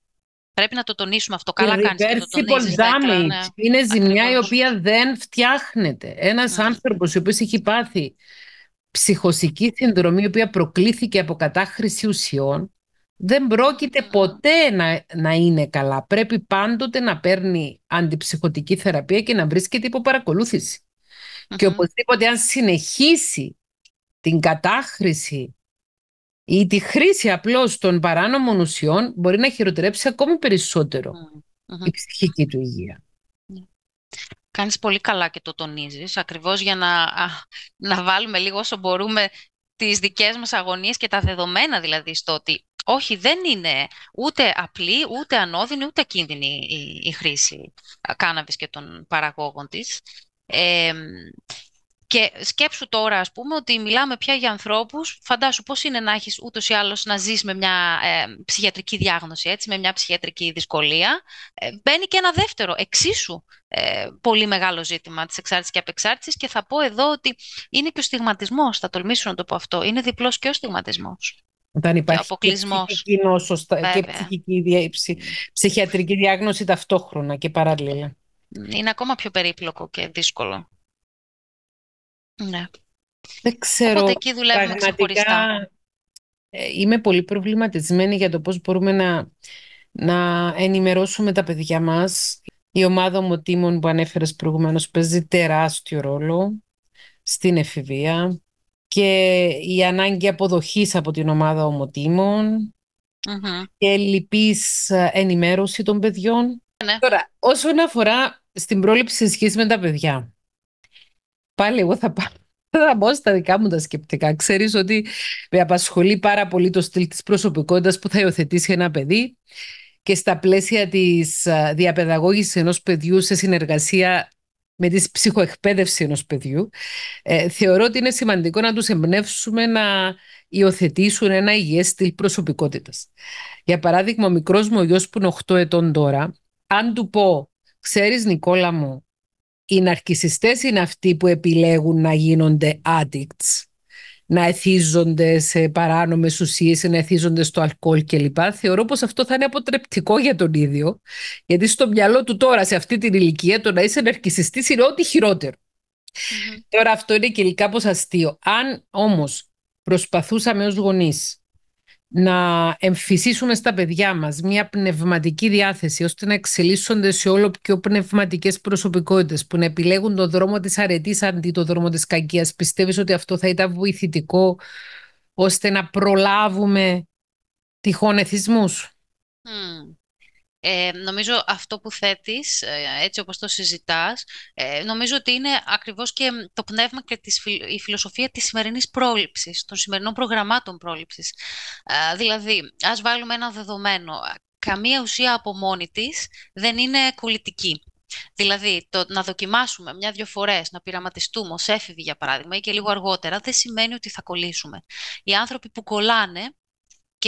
Πρέπει να το τονίσουμε αυτό. Καλά κανεί. και το τονίζεις, Ναι. Είναι ζημιά η οποία δεν φτιάχνεται. Ένας ναι. άνθρωπος ο οποίος έχει πάθει ψυχοσική συνδρομή η οποία προκλήθηκε από κατάχρηση ουσιών δεν πρόκειται ναι. ποτέ να, να είναι καλά. Πρέπει πάντοτε να παίρνει αντιψυχωτική θεραπεία και να βρίσκεται υπό παρακολούθηση. Mm-hmm. Και οπωσδήποτε αν συνεχίσει την κατάχρηση ή τη χρήση απλώς των παράνομων ουσιών μπορεί να χειροτερέψει ακόμη περισσότερο mm-hmm. η τη χρηση απλώ των παρανομων ουσιων μπορει να χειροτερεψει ακομη περισσοτερο mm hmm η ψυχικη του υγεία. Ναι. Κάνεις πολύ καλά και το τονίζεις, ακριβώς για να, να βάλουμε λίγο όσο μπορούμε τις δικές μας αγωνίες και τα δεδομένα δηλαδή στο ότι όχι δεν είναι ούτε απλή, ούτε ανώδυνη, ούτε κίνδυνη η, χρήση κάναβης και των παραγόγων της. Και σκέψου τώρα, ας πούμε, ότι μιλάμε πια για ανθρώπους, φαντάσου πώς είναι να έχεις ούτως ή άλλως να ζεις με μια ε, ψυχιατρική διάγνωση, έτσι, με μια ψυχιατρική δυσκολία. Ε, μπαίνει και ένα δεύτερο, εξίσου ε, πολύ μεγάλο ζήτημα της εξάρτησης και απεξάρτησης και θα πω εδώ ότι είναι και ο στιγματισμός, θα τολμήσω να το πω αυτό, είναι διπλός και ο στιγματισμός. Όταν υπάρχει και, και, και ψυχική, ψυχιατρική διάγνωση ταυτόχρονα και παράλληλα. Είναι ακόμα πιο περίπλοκο και δύσκολο. Ναι. Δεν ξέρω. Οπότε εκεί δουλεύουμε ξεχωριστά. Ε, είμαι πολύ προβληματισμένη για το πώς μπορούμε να, να ενημερώσουμε τα παιδιά μας. Η ομάδα ομοτήμων που ανέφερες προηγουμένως παίζει τεράστιο ρόλο στην εφηβεία και η ανάγκη αποδοχής από την ομάδα και λυπής ε, ενημέρωση των παιδιών. Ναι. Τώρα, όσον αφορά στην πρόληψη σχέση με τα παιδιά, πάλι εγώ θα πάω θα μπω στα δικά μου τα σκεπτικά. Ξέρεις ότι με απασχολεί πάρα πολύ το στυλ της προσωπικότητας που θα υιοθετήσει ένα παιδί και στα πλαίσια της διαπαιδαγώγησης ενός παιδιού σε συνεργασία με τη ψυχοεκπαίδευση ενός παιδιού, ε, θεωρώ ότι είναι σημαντικό να τους εμπνεύσουμε να υιοθετήσουν ένα υγιές στυλ προσωπικότητας. Για παράδειγμα, ο μικρός μου γιος που είναι 8 ετών τώρα, αν του πω, ξέρεις Νικόλα μου, οι ναρκισιστές είναι αυτοί που επιλέγουν να γίνονται addicts, να εθίζονται σε παράνομες ουσίες, να εθίζονται στο αλκοόλ κλπ. Θεωρώ πως αυτό θα είναι αποτρεπτικό για τον ίδιο, γιατί στο μυαλό του τώρα, σε αυτή την ηλικία, το να είσαι ναρκισιστής είναι ό,τι mm-hmm. Τώρα αυτό είναι και κάπως αστείο. Αν όμως προσπαθούσαμε ως γονείς να εμφυσίσουμε στα παιδιά μας μια πνευματική διάθεση ώστε να εξελίσσονται σε όλο πιο πνευματικές προσωπικότητες που να επιλέγουν τον δρόμο της αρετής αντί το δρόμο της κακίας. Πιστεύεις ότι αυτό θα ήταν βοηθητικό ώστε να προλάβουμε τυχόν εθισμούς ε, νομίζω αυτό που θέτεις, ε, έτσι όπως το συζητάς, ε, νομίζω ότι είναι ακριβώς και το πνεύμα και της, η φιλοσοφία της σημερινής πρόληψης, των σημερινών προγραμμάτων πρόληψης. δηλαδή, ας βάλουμε ένα δεδομένο, καμία ουσία από μόνη της δεν είναι κολλητική. Δηλαδή, το να δοκιμάσουμε μια-δυο φορές, να πειραματιστούμε ως έφηβοι, για παράδειγμα, ή και λίγο αργότερα, δεν σημαίνει ότι θα κολλήσουμε. Οι άνθρωποι που κολλάνε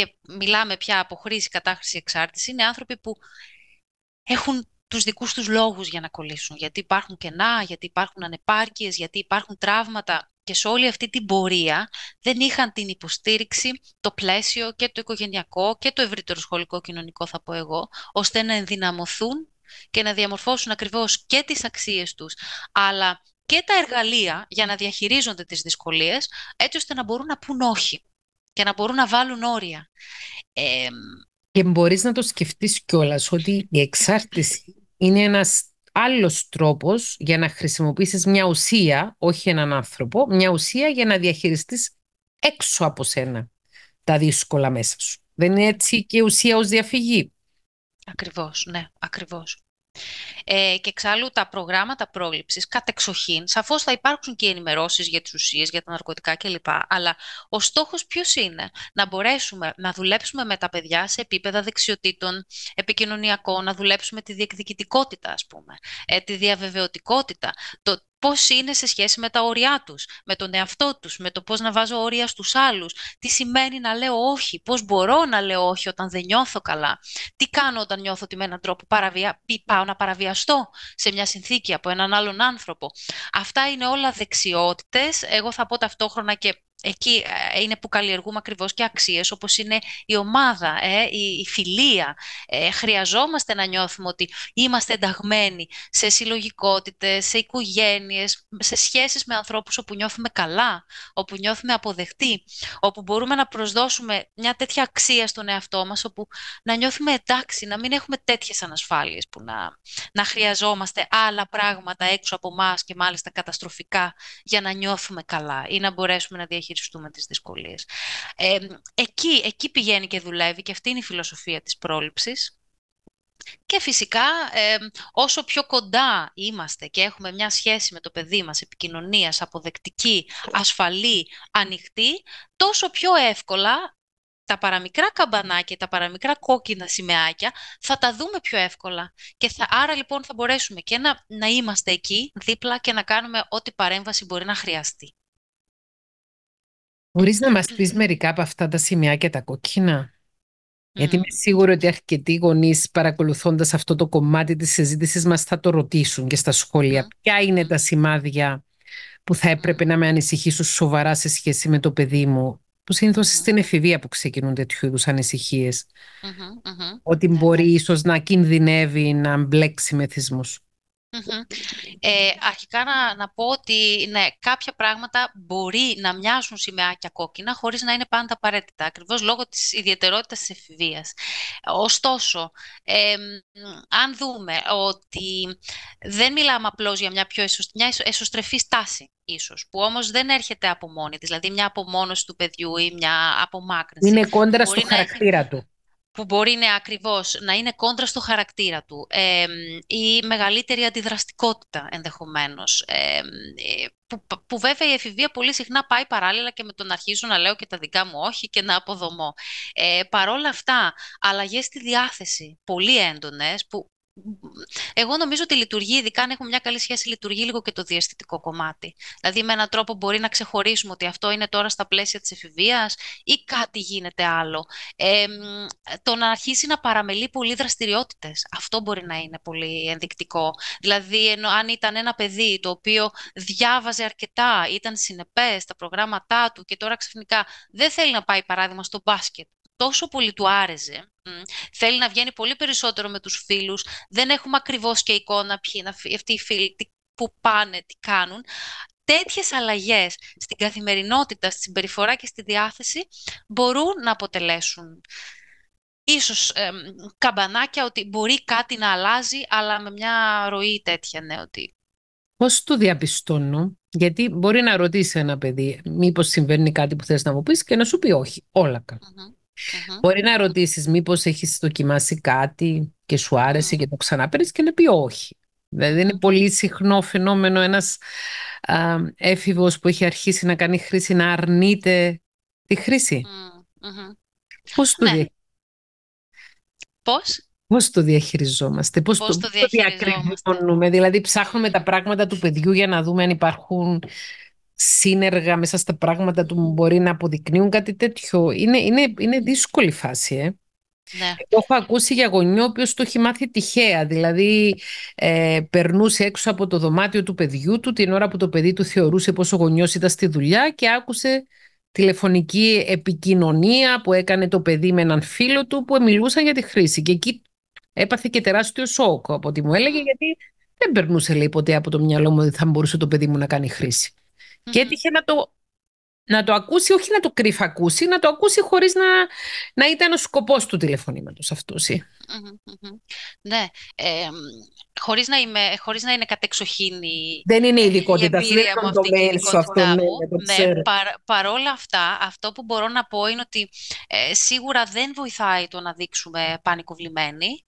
και μιλάμε πια από χρήση, κατάχρηση, εξάρτηση, είναι άνθρωποι που έχουν τους δικούς τους λόγους για να κολλήσουν. Γιατί υπάρχουν κενά, γιατί υπάρχουν ανεπάρκειες, γιατί υπάρχουν τραύματα και σε όλη αυτή την πορεία δεν είχαν την υποστήριξη, το πλαίσιο και το οικογενειακό και το ευρύτερο σχολικό κοινωνικό θα πω εγώ, ώστε να ενδυναμωθούν και να διαμορφώσουν ακριβώς και τις αξίες τους, αλλά και τα εργαλεία για να διαχειρίζονται τις δυσκολίες, έτσι ώστε να μπορούν να πούν όχι και να μπορούν να βάλουν όρια. και μπορείς να το σκεφτείς κιόλας, ότι η εξάρτηση είναι ένας άλλος τρόπος για να χρησιμοποιήσεις μια ουσία, όχι έναν άνθρωπο, μια ουσία για να διαχειριστείς έξω από σένα τα δύσκολα μέσα σου. Δεν είναι έτσι και ουσία ως διαφυγή. Ακριβώς, ναι, ακριβώς. Ε, και εξάλλου τα προγράμματα πρόληψης κατεξοχήν, σαφώς θα υπάρξουν και ενημερώσεις για τις ουσίες, για τα ναρκωτικά κλπ. Αλλά ο στόχος ποιος είναι, να μπορέσουμε να δουλέψουμε με τα παιδιά σε επίπεδα δεξιοτήτων, επικοινωνιακών, να δουλέψουμε τη διεκδικητικότητα ας πούμε, ε, τη διαβεβαιωτικότητα, το πώς είναι σε σχέση με τα όρια τους, με τον εαυτό τους, με το πώς να βάζω όρια στους άλλους, τι σημαίνει να λέω όχι, πώς μπορώ να λέω όχι όταν δεν νιώθω καλά, τι κάνω όταν νιώθω ότι με έναν τρόπο πάω να παραβιαστώ σε μια συνθήκη από έναν άλλον άνθρωπο. Αυτά είναι όλα δεξιότητες, εγώ θα πω ταυτόχρονα και Εκεί ε, είναι που καλλιεργούμε ακριβώς και αξίες όπως είναι η ομάδα, ε, η, η φιλία. Ε, χρειαζόμαστε να νιώθουμε ότι είμαστε ενταγμένοι σε συλλογικότητες, σε οικογένειες, σε σχέσεις με ανθρώπους όπου νιώθουμε καλά, όπου νιώθουμε αποδεκτοί, όπου μπορούμε να προσδώσουμε μια τέτοια αξία στον εαυτό μας, όπου να νιώθουμε εντάξει, να μην έχουμε τέτοιες ανασφάλειες που να, να χρειαζόμαστε άλλα πράγματα έξω από εμά και μάλιστα καταστροφικά για να νιώθουμε καλά ή να μπορέσουμε να διαχειριστούμε διαχειριστούμε τις δυσκολίες. Ε, εκεί, εκεί πηγαίνει και δουλεύει και αυτή είναι η φιλοσοφία της πρόληψης. Και φυσικά ε, όσο πιο κοντά είμαστε και έχουμε μια σχέση με το παιδί μας επικοινωνίας, αποδεκτική, ασφαλή, ανοιχτή, τόσο πιο εύκολα τα παραμικρά καμπανάκια, τα παραμικρά κόκκινα σημαίακια θα τα δούμε πιο εύκολα. Και θα, άρα λοιπόν θα μπορέσουμε και να είμαστε εκεί δίπλα και να κάνουμε ό,τι παρέμβαση μπορεί να χρειαστεί. Μπορείς να μας πεις μερικά από αυτά τα σημεία και τα κόκκινα. Γιατί είμαι σίγουρη ότι αρκετοί γονείς παρακολουθώντας αυτό το κομμάτι της συζήτησης μας θα το ρωτήσουν και στα σχόλια. Ποια είναι τα σημάδια που θα έπρεπε να με ανησυχήσουν σοβαρά σε σχέση με το παιδί μου, που συνήθως στην εφηβεία που ξεκινούν τέτοιου είδους ανησυχίες. Ότι ναι, ναι. μπορεί ίσως να κινδυνεύει να μπλέξει μεθυσμού. Ε, αρχικά να, να πω ότι ναι, κάποια πράγματα μπορεί να μοιάζουν σημαίακια κόκκινα χωρίς να είναι πάντα απαραίτητα, ακριβώς λόγω της ιδιαιτερότητας της εφηβείας. Ωστόσο, αν δούμε ότι δεν μιλάμε απλώς για μια πιο εσωστρεφή, στάση, ίσως, που όμως δεν έρχεται από μόνη της, δηλαδή μια απομόνωση του παιδιού ή μια απομάκρυνση. Είναι κόντρα στο χαρακτήρα του που μπορεί είναι ακριβώς να είναι κόντρα στο χαρακτήρα του ή μεγαλύτερη αντιδραστικότητα ενδεχομένως ε, που, βέβαια η εφηβεία πολύ συχνά πάει παράλληλα και με τον αρχίζω να λέω και τα δικά μου όχι και να αποδομώ. Ε, παρόλα αυτά, αλλαγές στη διάθεση πολύ έντονες που εγώ νομίζω ότι λειτουργεί, ειδικά αν έχουμε μια καλή σχέση, λειτουργεί λίγο και το διαστητικό κομμάτι. Δηλαδή, με έναν τρόπο μπορεί να ξεχωρίσουμε ότι αυτό είναι τώρα στα πλαίσια της εφηβείας ή κάτι γίνεται άλλο. Ε, το να αρχίσει να παραμελεί πολύ δραστηριότητες. Αυτό μπορεί να είναι πολύ ενδεικτικό. Δηλαδή, αν ήταν ένα παιδί το οποίο διάβαζε αρκετά, ήταν συνεπές στα προγράμματά του και τώρα ξαφνικά δεν θέλει να πάει, παράδειγμα, στο μπάσκετ. Τόσο πολύ του άρεζε. Θέλει να βγαίνει πολύ περισσότερο με τους φίλους. Δεν έχουμε ακριβώς και εικόνα ποιοι είναι αυτοί οι φίλοι, τι, που πάνε, τι κάνουν. Τέτοιες αλλαγές στην καθημερινότητα, στη συμπεριφορά και στη διάθεση μπορούν να αποτελέσουν ίσως καμπανάκια ότι μπορεί κάτι να αλλάζει, αλλά με μια ροή τέτοια, ναι, ότι... Πώς το διαπιστώνω, γιατί μπορεί να ρωτήσει ένα παιδί μήπως συμβαίνει κάτι που θες να μου πεις και να σου πει οχι όλα όλακα. Μπορεί να ρωτήσεις μήπως έχεις δοκιμάσει κάτι και σου άρεσε ναι. και το ξαναπέρεις και να πει όχι. Δηλαδή είναι πολύ συχνό φαινόμενο ένας α, έφηβος που έχει αρχίσει να κάνει χρήση να αρνείται τη χρήση. Mm-hmm. Πώς το ναι. διαχειριζόμαστε. Πώς? το διαχειριζόμαστε, πώς, το, το διακρίνουμε, δηλαδή ψάχνουμε τα πράγματα του παιδιού για να δούμε αν υπάρχουν σύνεργα μέσα στα πράγματα του μπορεί να αποδεικνύουν κάτι τέτοιο. Είναι, είναι, είναι δύσκολη φάση, ε. Ναι. έχω ακούσει για γονιό ο οποίος το έχει μάθει τυχαία. Δηλαδή, ε, περνούσε έξω από το δωμάτιο του παιδιού του την ώρα που το παιδί του θεωρούσε πω ο γονιός ήταν στη δουλειά και άκουσε τηλεφωνική επικοινωνία που έκανε το παιδί με έναν φίλο του που μιλούσαν για τη χρήση. Και εκεί έπαθε και τεράστιο σοκ από ό,τι μου έλεγε, γιατί δεν περνούσε λέει ποτέ από το μυαλό μου ότι θα μπορούσε το παιδί μου να κάνει χρήση και έτυχε να το να το ακούσει, όχι να το κρύφα ακούσει, να το ακούσει χωρίς να, να ήταν ο σκοπός του τηλεφωνήματος Ναι, ε, χωρίς, να χωρίς να είναι κατεξοχήνη Δεν είναι η ειδικότητα, δεν είναι ναι, ναι, το mail σου αυτό, ναι, Παρόλα αυτά, αυτό που μπορώ να πω είναι ότι ε, σίγουρα δεν βοηθάει το να δείξουμε πανικοβλημένοι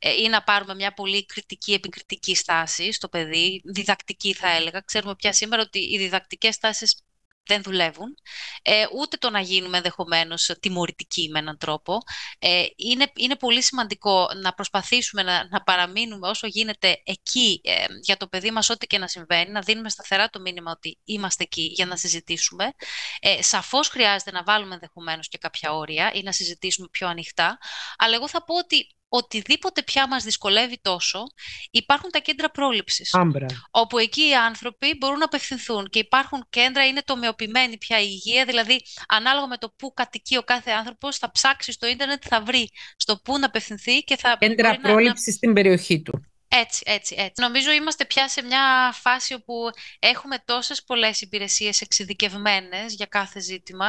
ε, ή να πάρουμε μια πολύ κριτική, επικριτική στάση στο παιδί, διδακτική θα έλεγα. Ξέρουμε πια σήμερα ότι οι διδακτικές στάσεις δεν δουλεύουν, ε, ούτε το να γίνουμε ενδεχομένως τιμωρητικοί με έναν τρόπο. Ε, είναι, είναι πολύ σημαντικό να προσπαθήσουμε να, να παραμείνουμε όσο γίνεται εκεί ε, για το παιδί μας ό,τι και να συμβαίνει, να δίνουμε σταθερά το μήνυμα ότι είμαστε εκεί για να συζητήσουμε. Ε, σαφώς χρειάζεται να βάλουμε ενδεχομένως και κάποια όρια ή να συζητήσουμε πιο ανοιχτά, αλλά εγώ θα πω ότι οτιδήποτε πια μας δυσκολεύει τόσο, υπάρχουν τα κέντρα πρόληψης. Άμπρα. Όπου εκεί οι άνθρωποι μπορούν να απευθυνθούν και υπάρχουν κέντρα, είναι τομεοποιημένη πια η υγεία, δηλαδή ανάλογα με το που κατοικεί ο κάθε άνθρωπος, θα ψάξει στο ίντερνετ, θα βρει στο που να απευθυνθεί και θα... Κέντρα πρόληψης στην περιοχή του. Έτσι, έτσι, έτσι. Νομίζω είμαστε πια σε μια φάση όπου έχουμε τόσες πολλές υπηρεσίες εξειδικευμένες για κάθε ζήτημα,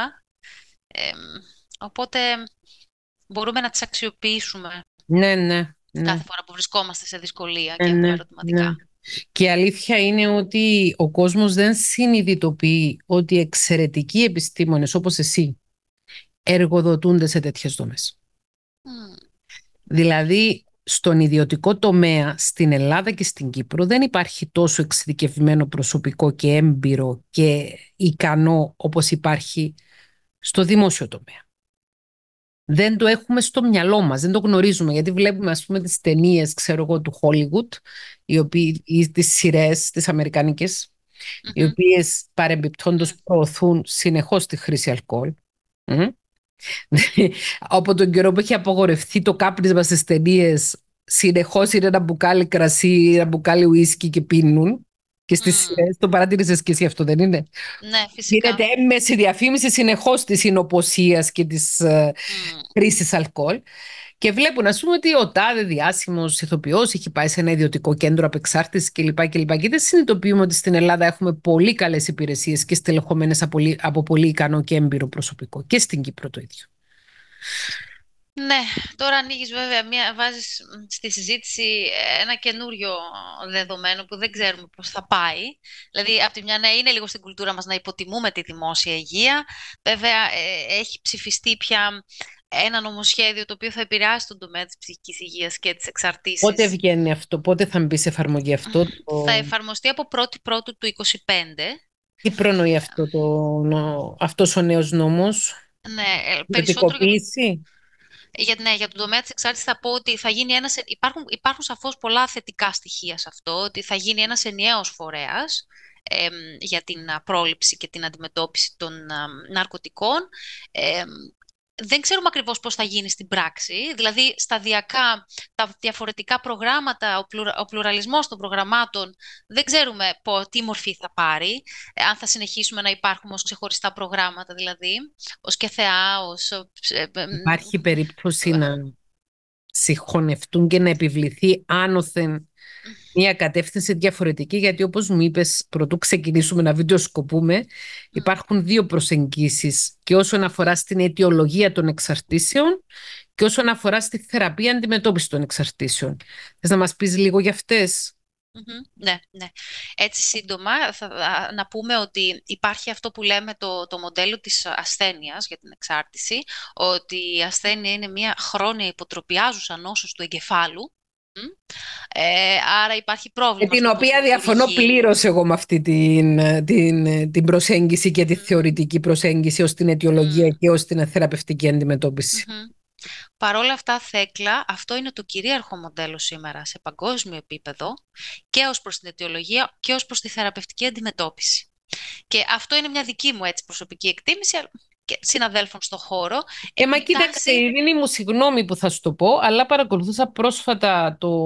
ε, οπότε μπορούμε να τις αξιοποιήσουμε. Ναι, ναι, ναι. Κάθε φορά που βρισκόμαστε σε δυσκολία και ε, ναι, ερωτηματικά. Ναι. Και η αλήθεια είναι ότι ο κόσμος δεν συνειδητοποιεί ότι εξαιρετικοί επιστήμονες όπως εσύ εργοδοτούνται σε τέτοιες δομές. Δηλαδή, στον ιδιωτικό τομέα στην Ελλάδα και στην Κύπρο δεν υπάρχει τόσο εξειδικευμένο προσωπικό και έμπειρο και ικανό όπως υπάρχει στο δημόσιο τομέα δεν το έχουμε στο μυαλό μας, δεν το γνωρίζουμε, γιατί βλέπουμε ας πούμε τις ταινίες, ξέρω εγώ, του Hollywood, οι οποίοι, ή τις σειρές, τις αμερικανικες οι οποίες παρεμπιπτόντως προωθούν συνεχώς τη χρήση Από τον καιρό που έχει απογορευτεί το κάπνισμα στις ταινίες, συνεχώς είναι ένα μπουκάλι κρασί, ένα μπουκάλι ουίσκι και πίνουν και στις Το παρατήρησε και εσύ αυτό, δεν είναι. Ναι, φυσικά. Γίνεται έμμεση διαφήμιση συνεχώς της συνοποσία και της mm. Ε, χρήσης αλκοόλ. Και βλέπουν, ας πούμε, ότι ο τάδε διάσημος ηθοποιός έχει πάει σε ένα ιδιωτικό κέντρο απεξάρτησης κλπ. κλπ. Και δεν συνειδητοποιούμε ότι στην Ελλάδα έχουμε πολύ καλές υπηρεσίες και στελεχωμένες από, από πολύ ικανό και έμπειρο προσωπικό. Και στην Κύπρο το ίδιο. Ναι, τώρα ανοίγεις βέβαια, μια, βάζεις στη συζήτηση ε, ένα καινούριο δεδομένο που δεν ξέρουμε πώς θα πάει. Δηλαδή, από τη μια, ναι, είναι λίγο στην κουλτούρα μας να υποτιμούμε τη δημόσια υγεία. Βέβαια, ε, έχει ψηφιστεί πια ένα νομοσχέδιο το οποίο θα επηρεάσει τον τομέα της ψυχικής υγείας και τις εξαρτήσεις. Πότε βγαίνει αυτό, πότε θα μπει σε εφαρμογή αυτό. Το... Θα εφαρμοστεί από 1η Πρώτου του 2025. Τι προνοεί αυτό το, αυτός ο νέος νόμος, ναι, ε, περισσότερο... Για, ναι, για τον τομέα της εξάρτησης θα πω ότι θα γίνει ένας, υπάρχουν, υπάρχουν σαφώς πολλά θετικά στοιχεία σε αυτό, ότι θα γίνει ένας ενιαίος φορέας, για την πρόληψη και την αντιμετώπιση των ναρκωτικών δεν ξέρουμε ακριβώς πώς θα γίνει στην πράξη, δηλαδή σταδιακά τα διαφορετικά προγράμματα, ο, πλουρα, πλουραλισμός των προγραμμάτων, δεν ξέρουμε πω, τι μορφή θα πάρει, ε, αν θα συνεχίσουμε να υπάρχουμε ως ξεχωριστά προγράμματα δηλαδή, ως ΚΕΘΕΑ, ως... Ε, ε, Υπάρχει περίπτωση να συγχωνευτούν και να επιβληθεί άνωθεν μια κατεύθυνση διαφορετική, γιατί όπως μου είπες πρωτού ξεκινήσουμε να βιντεοσκοπούμε, υπάρχουν δύο προσεγγίσεις και όσον αφορά στην αιτιολογία των εξαρτήσεων και όσον αφορά στη θεραπεία αντιμετώπισης των εξαρτήσεων. Θες να μας πεις λίγο για αυτές? Ναι, ναι. Έτσι σύντομα θα, να πούμε ότι υπάρχει αυτό που λέμε το, το μοντέλο της ασθένειας για την εξάρτηση, ότι η ασθένεια είναι μια χρόνια υποτροπιάζουσα νόσος του εγκεφάλου, ε, άρα υπάρχει πρόβλημα. την οποία διαφωνώ πλήρως εγώ με αυτή την, την, την προσέγγιση και τη θεωρητική προσέγγιση ως την αιτιολογία και ως την θεραπευτική Παρόλα αυτά, Θέκλα, αυτό είναι το κυρίαρχο μοντέλο σήμερα σε παγκόσμιο επίπεδο και ως προς την αιτιολογία και ως προς τη θεραπευτική αντιμετώπιση. Και αυτό είναι μια δική μου έτσι προσωπική εκτίμηση και συναδέλφων στον χώρο. Ε, μα κοίταξε, Ειρήνη μου, συγγνώμη που θα σου το πω, αλλά παρακολουθούσα πρόσφατα το,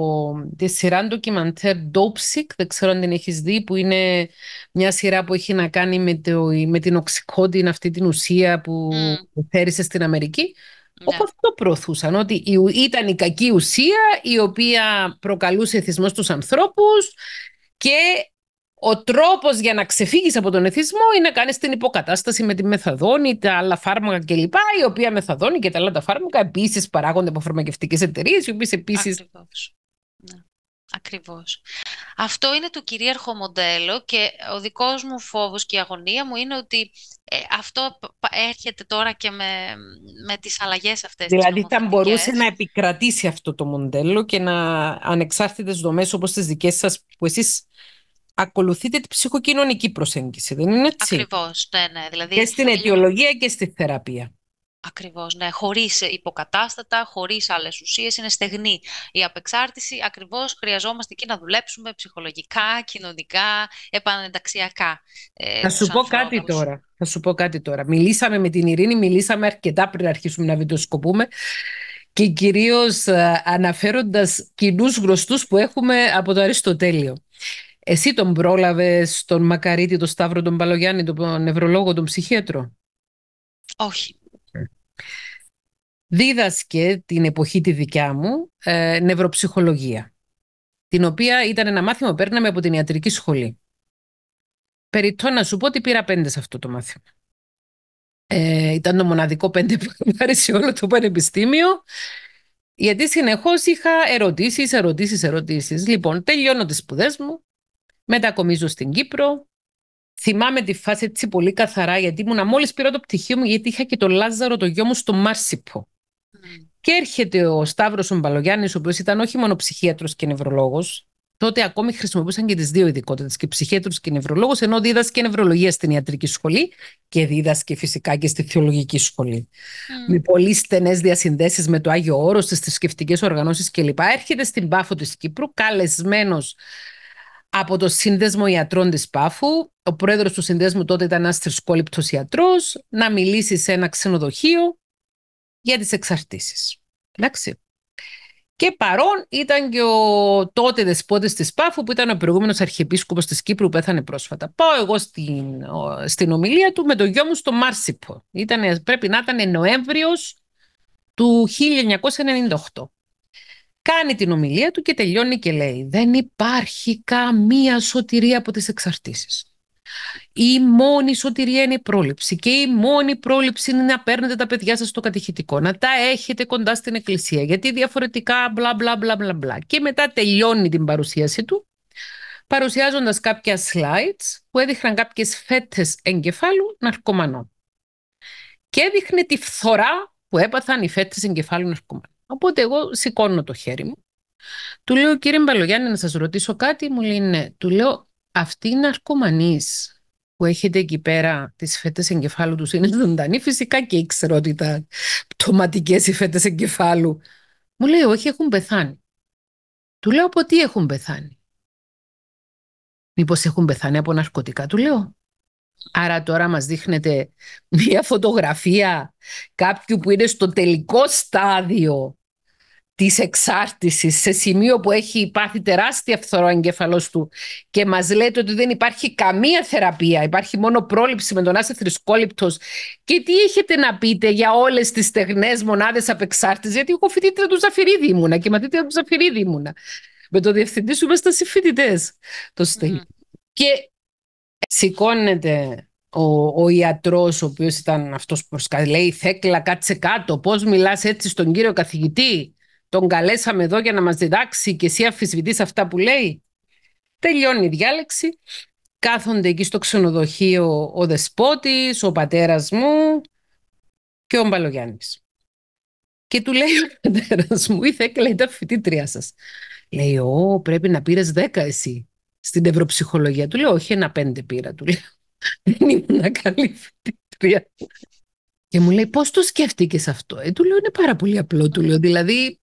τη σειρά ντοκιμαντέρ ντόψικ, δεν ξέρω αν την έχεις δει, που είναι μια σειρά που έχει να κάνει με, το, με την οξυκόντιν, αυτή την ουσία που mm. θέρισε στην Αμερική. Ναι. Όπως το αυτό προωθούσαν, ότι ήταν η κακή ουσία η οποία προκαλούσε εθισμό στους ανθρώπους και ο τρόπος για να ξεφύγεις από τον εθισμό είναι να κάνεις την υποκατάσταση με τη μεθαδόνη, τα άλλα φάρμακα κλπ. Η οποία μεθαδόνη και τα άλλα τα φάρμακα επίσης παράγονται από φαρμακευτικές εταιρείες, οι οποίες επίσης... Ακριβώς. Ναι. Αυτό είναι το κυρίαρχο μοντέλο και ο δικός μου φόβος και η αγωνία μου είναι ότι ε, αυτό έρχεται τώρα και με, με τις αλλαγές αυτές. Δηλαδή θα μπορούσε να επικρατήσει αυτό το μοντέλο και να ανεξάρτητες δομές όπως τις δικές σας που εσείς ακολουθείτε τη ψυχοκοινωνική προσέγγιση, δεν είναι έτσι. Ακριβώς, ναι, ναι. Δηλαδή, και στην αιτιολογία και στη θεραπεία. Ακριβώς ναι. χωρίς υποκατάστατα, χωρίς άλλες ουσίες. είναι στεγνή η απεξάρτηση. Ακριβώς χρειαζόμαστε εκεί να δουλέψουμε ψυχολογικά, κοινωνικά, επανενταξιακά. Ε, θα σου πω κάτι τώρα. Θα σου πω κάτι τώρα. Μιλήσαμε με την Ειρήνη, μιλήσαμε αρκετά πριν αρχίσουμε να βιντεοσκοπούμε και κυρίως ε, αναφέροντας κοινούς γνωστούς που έχουμε από το Αριστοτέλειο. Εσύ τον πρόλαβες τον Μακαρίτη, τον Σταύρο, τον Παλογιάννη, τον νευρολόγο, τον ψυχίατρο. Όχι. Δίδασκε την εποχή τη δικιά μου ε, νευροψυχολογία, την οποία ήταν ένα μάθημα που παίρναμε από την ιατρική σχολή. Περιττώ να σου πω ότι πήρα πέντε σε αυτό το μάθημα. Ε, ήταν το μοναδικό πέντε που είχα πάρει σε όλο το πανεπιστήμιο. Γιατί συνεχώς είχα ερωτήσεις, ερωτήσεις, ερωτήσεις. Λοιπόν, τελειώνω τις σπουδές μου, μετακομίζω στην Κύπρο, Θυμάμαι τη φάση έτσι πολύ καθαρά, γιατί ήμουν μόλις πήρα το πτυχίο μου, γιατί είχα και τον Λάζαρο το γιο μου στο Μάρσιπο. Mm. Και έρχεται ο Σταύρος ο ο οποίος ήταν όχι μόνο ψυχίατρος και νευρολόγος, τότε ακόμη χρησιμοποιούσαν και τις δύο ειδικότητες, και ψυχίατρος και νευρολόγος, ενώ δίδασκε νευρολογία στην ιατρική σχολή και δίδασκε φυσικά και στη θεολογική σχολή. Mm. Με πολύ στενές διασυνδέσεις με το Άγιο Όρος, τις θρησκευτικές οργανώσεις κλπ. Έρχεται στην Πάφο της Κύπρου, καλεσμένος από το Σύνδεσμο Ιατρών της Πάφου. Ο πρόεδρος του Συνδέσμου τότε ήταν ένας θρησκόληπτος ιατρός να μιλήσει σε ένα ξενοδοχείο για τις εξαρτήσεις. Εντάξει. Και παρόν ήταν και ο τότε δεσπότης της Πάφου που ήταν ο προηγούμενος αρχιεπίσκοπος της Κύπρου που πέθανε πρόσφατα. Πάω εγώ στην, στην ομιλία του με το γιο μου στο Μάρσιπο. Ήτανε, πρέπει να ήταν Νοέμβριος του 1998. Κάνει την ομιλία του και τελειώνει και λέει «Δεν υπάρχει καμία σωτηρία από τις εξαρτήσεις». Η μόνη σωτηρία είναι η πρόληψη και η μόνη πρόληψη είναι να παίρνετε τα παιδιά σας στο κατηχητικό, να τα έχετε κοντά στην εκκλησία, γιατί διαφορετικά μπλα μπλα μπλα μπλα μπλα. Και μετά τελειώνει την παρουσίαση του, παρουσιάζοντας κάποια slides που έδειχναν κάποιες φέτες εγκεφάλου ναρκωμανών. Και έδειχνε τη φθορά που έπαθαν οι φέτες εγκεφάλου ναρκωμανών. Οπότε εγώ σηκώνω το χέρι μου. Του λέω, κύριε Μπαλογιάννη, να σας ρωτήσω κάτι. Μου λέει, ναι. Του λέω, αυτή η αρκομανής που έχετε εκεί πέρα, τις φέτες εγκεφάλου τους είναι ζωντανή. Φυσικά και ήξερα ότι ήταν πτωματικές οι φέτες εγκεφάλου. Μου λέει, όχι, έχουν πεθάνει. Του λέω, από τι έχουν πεθάνει. Μήπως έχουν πεθάνει από ναρκωτικά, του λέω. Άρα τώρα μας δείχνετε μία φωτογραφία κάποιου που είναι στο τελικό στάδιο Της εξάρτησης σε σημείο που έχει πάθει τεράστια φθορό εγκέφαλος του και μας λέτε ότι δεν υπάρχει καμία θεραπεία, υπάρχει μόνο πρόληψη με τον άσε θρησκόληπτος και τι έχετε να πείτε για όλες τις στεγνές μονάδες απεξάρτησης, γιατί εγώ φοιτήτρια του Ζαφυρίδη ήμουνα και μαθήτρια του Ζαφυρίδη ήμουνα με το διευθυντή σου είμαστε συμφοιτητές το και σηκώνεται ο, ο ιατρός ο οποίος ήταν αυτός που προσκαλεί Θέκλα κάτσε κάτω Πώς μιλάς έτσι στον κύριο καθηγητή τον καλέσαμε εδώ για να μας διδάξει και εσύ αφισβητείς αυτά που λέει. Τελειώνει η διάλεξη, κάθονται εκεί στο ξενοδοχείο ο δεσπότης, ο πατέρας μου και ο Μπαλογιάννης. Και του λέει ο πατέρας μου, ήθελε και λέει τα φοιτήτριά σας. Λέει, ό, πρέπει να πήρες δέκα εσύ στην ευρωψυχολογία. Του λέω, όχι, ένα πέντε πήρα, του λέω. Δεν ήμουν καλή φοιτήτρια. Και μου λέει, πώς το σκέφτηκες αυτό. Ε, του λέω, είναι πάρα πολύ απλό, του λέω. Δηλαδή,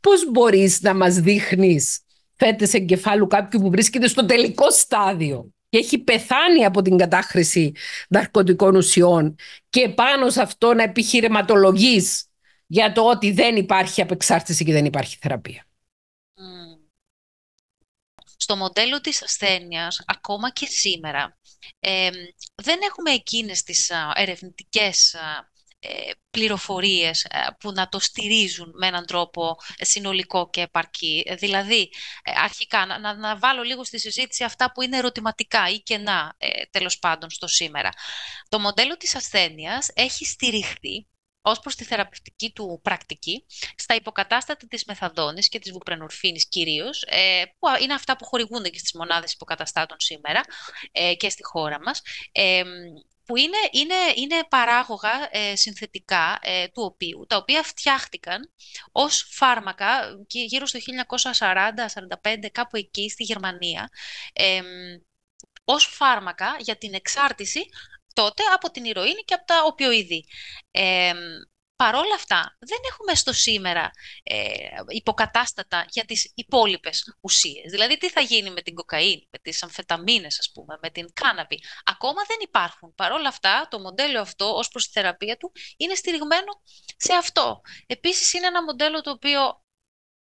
πώς μπορείς να μας δείχνεις φέτες εγκεφάλου κάποιου που βρίσκεται στο τελικό στάδιο και έχει πεθάνει από την κατάχρηση ναρκωτικών ουσιών και πάνω σε αυτό να επιχειρηματολογείς για το ότι δεν υπάρχει απεξάρτηση και δεν υπάρχει θεραπεία. Στο μοντέλο της ασθένειας, ακόμα και σήμερα, δεν έχουμε εκείνες τις ερευνητικές ε, πληροφορίες ε, που να το στηρίζουν με έναν τρόπο ε, συνολικό και επαρκή. Δηλαδή, αρχικά, να, να βάλω λίγο στη συζήτηση αυτά που είναι ερωτηματικά ή κενά, τέλος πάντων, στο σήμερα. Το μοντέλο της ασθένειας έχει στηριχθεί ως προς τη θεραπευτική του πρακτική, στα υποκατάστατα της μεθαδόνης και της βουπρενορφίνης κυρίως, που είναι αυτά που χορηγούνται και στις μονάδες υποκαταστάτων σήμερα και στη χώρα μας που είναι, είναι, είναι παράγωγα ε, συνθετικά ε, του οποίου, τα οποία φτιάχτηκαν ως φάρμακα γύρω στο 1940-45, κάπου εκεί στη Γερμανία, ε, ως φάρμακα για την εξάρτηση τότε από την ηρωίνη και από τα οπιοειδή. Ε, παρόλα αυτά δεν έχουμε στο σήμερα ε, υποκατάστατα για τις υπόλοιπες ουσίες. Δηλαδή τι θα γίνει με την κοκαίνη, με τις αμφεταμίνες ας πούμε, με την κάναβη. Ακόμα δεν υπάρχουν. Παρόλα αυτά το μοντέλο αυτό ως προς τη θεραπεία του είναι στηριγμένο σε αυτό. Επίσης είναι ένα μοντέλο το οποίο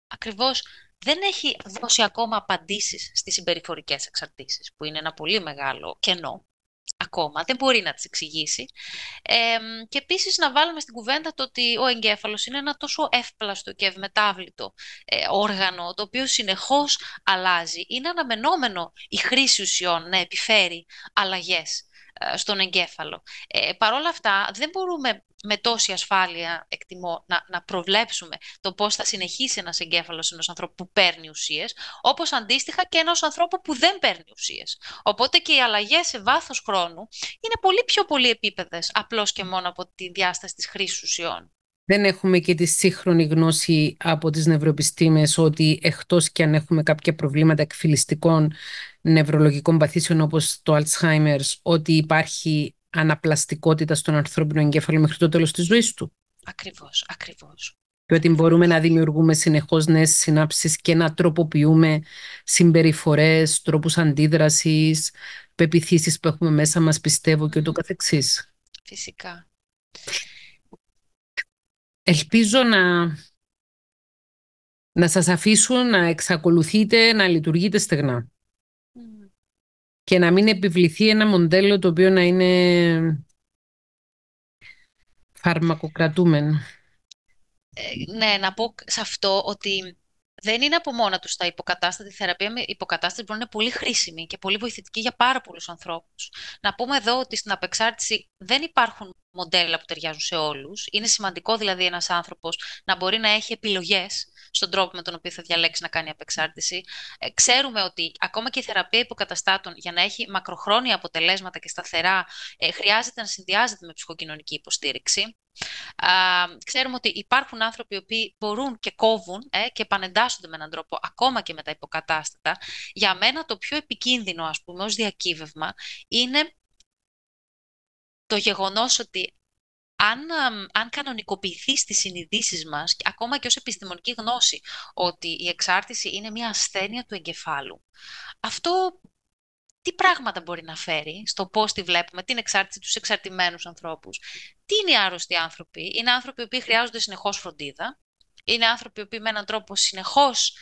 ακριβώς δεν έχει δώσει ακόμα απαντήσεις στις συμπεριφορικές εξαρτήσεις, που είναι ένα πολύ μεγάλο κενό ακόμα, δεν μπορεί να τις εξηγήσει. και επίσης να βάλουμε στην κουβέντα το ότι ο εγκέφαλος είναι ένα τόσο εύπλαστο και ευμετάβλητο ε, όργανο, το οποίο συνεχώς αλλάζει. Είναι αναμενόμενο η χρήση ουσιών να επιφέρει αλλαγές ε, στον εγκέφαλο. Ε, Παρ' όλα αυτά, δεν μπορούμε με τόση ασφάλεια, εκτιμώ, να, να προβλέψουμε το πώς θα συνεχίσει ένας εγκέφαλος ενός ανθρώπου που παίρνει ουσίες, όπως αντίστοιχα και ενός ανθρώπου που δεν παίρνει ουσίες. Οπότε και οι αλλαγές σε βάθος χρόνου είναι πολύ πιο πολύ επίπεδες, απλώς και μόνο από τη διάσταση της χρήσης ουσιών. Δεν έχουμε και τη σύγχρονη γνώση από τις νευροεπιστήμες ότι εκτός και αν έχουμε κάποια προβλήματα εκφυλιστικών νευρολογικών παθήσεων όπως το Alzheimer, ότι υπάρχει αναπλαστικότητα στον ανθρώπινο εγκέφαλο μέχρι το τέλος της ζωής του. Ακριβώς, ακριβώς. Και ότι μπορούμε να δημιουργούμε συνεχώς νέες συνάψεις και να τροποποιούμε συμπεριφορές, τρόπους αντίδρασης, πεπιθήσεις που έχουμε μέσα μας, πιστεύω και ούτω καθεξής. Φυσικά. Ελπίζω να, να σας αφήσω να εξακολουθείτε να λειτουργείτε στεγνά και να μην επιβληθεί ένα μοντέλο το οποίο να είναι φαρμακοκρατούμενο. Ε, ναι, να πω σε αυτό ότι δεν είναι από μόνα τους τα υποκατάστατη. Η θεραπεία με υποκατάσταση μπορεί να είναι πολύ χρήσιμη και πολύ βοηθητική για πάρα πολλούς ανθρώπους. Να πούμε εδώ ότι στην απεξάρτηση δεν υπάρχουν μοντέλα που ταιριάζουν σε όλους. Είναι σημαντικό δηλαδή ένας άνθρωπος να μπορεί να έχει επιλογές στον τρόπο με τον οποίο θα διαλέξει να κάνει απεξάρτηση. Ε, ξέρουμε ότι ακόμα και η θεραπεία υποκαταστάτων για να έχει μακροχρόνια αποτελέσματα και σταθερά ε, χρειάζεται να συνδυάζεται με ψυχοκοινωνική υποστήριξη. Ξέρουμε ότι υπάρχουν άνθρωποι οι οποίοι μπορούν και κόβουν ε, και επανεντάσσονται με έναν τρόπο ακόμα και με τα υποκατάστατα. Για μένα το πιο επικίνδυνο ας πούμε ως διακύβευμα είναι το γεγονός ότι αν, αν κανονικοποιηθεί στις συνειδήσεις μας, ακόμα και ως επιστημονική γνώση, ότι η εξάρτηση είναι μια ασθένεια του εγκεφάλου, αυτό τι πράγματα μπορεί να φέρει στο πώς τη βλέπουμε, την εξάρτηση τους εξαρτημένους ανθρώπους. Τι είναι οι άρρωστοι άνθρωποι. Είναι άνθρωποι που χρειάζονται συνεχώς φροντίδα. Είναι άνθρωποι που με έναν τρόπο συνεχώς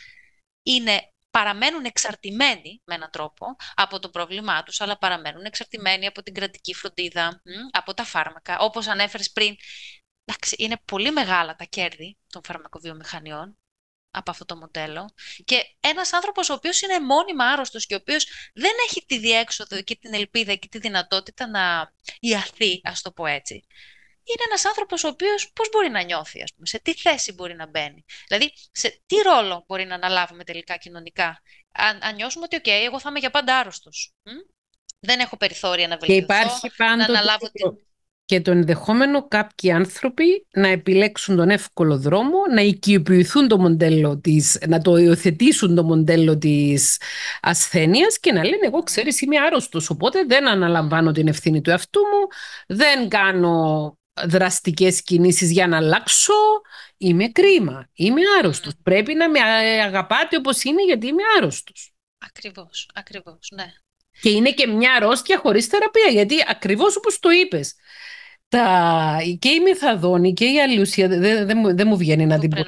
είναι παραμένουν εξαρτημένοι με έναν τρόπο από το πρόβλημά τους, αλλά παραμένουν εξαρτημένοι από την κρατική φροντίδα, από τα φάρμακα, όπως ανέφερες πριν. Εντάξει, είναι πολύ μεγάλα τα κέρδη των φαρμακοβιομηχανιών από αυτό το μοντέλο και ένας άνθρωπος ο οποίος είναι μόνιμα άρρωστος και ο οποίος δεν έχει τη διέξοδο και την ελπίδα και τη δυνατότητα να ιαθεί, ας το πω έτσι είναι ένας άνθρωπος ο οποίος πώς μπορεί να νιώθει, ας πούμε, σε τι θέση μπορεί να μπαίνει. Δηλαδή, σε τι ρόλο μπορεί να αναλάβουμε τελικά κοινωνικά. Αν, αν νιώσουμε ότι, οκ, εγώ θα είμαι για πάντα άρρωστος. Δεν έχω περιθώρια να βελτιωθώ, και υπάρχει να αναλάβω το... την... Και το ενδεχόμενο κάποιοι άνθρωποι να επιλέξουν τον εύκολο δρόμο, να οικειοποιηθούν το μοντέλο της, να το υιοθετήσουν το μοντέλο της ασθένειας και να λένε εγώ ναι. ξέρεις είμαι άρρωστος οπότε δεν αναλαμβάνω την ευθύνη του εαυτού μου, δεν κάνω δραστικές κινήσεις για να αλλάξω, είμαι κρίμα, είμαι άρρωστος. Mm. Πρέπει να με ε, αγαπάτε όπως είναι γιατί είμαι άρρωστος. Ακριβώς, ακριβώς, ναι. Και είναι και μια αρρώστια χωρίς θεραπεία, γιατί ακριβώς όπως το είπες, τα... και η μεθαδόνη και η αλλούσια, δεν δε, μου, βγαίνει να την πω.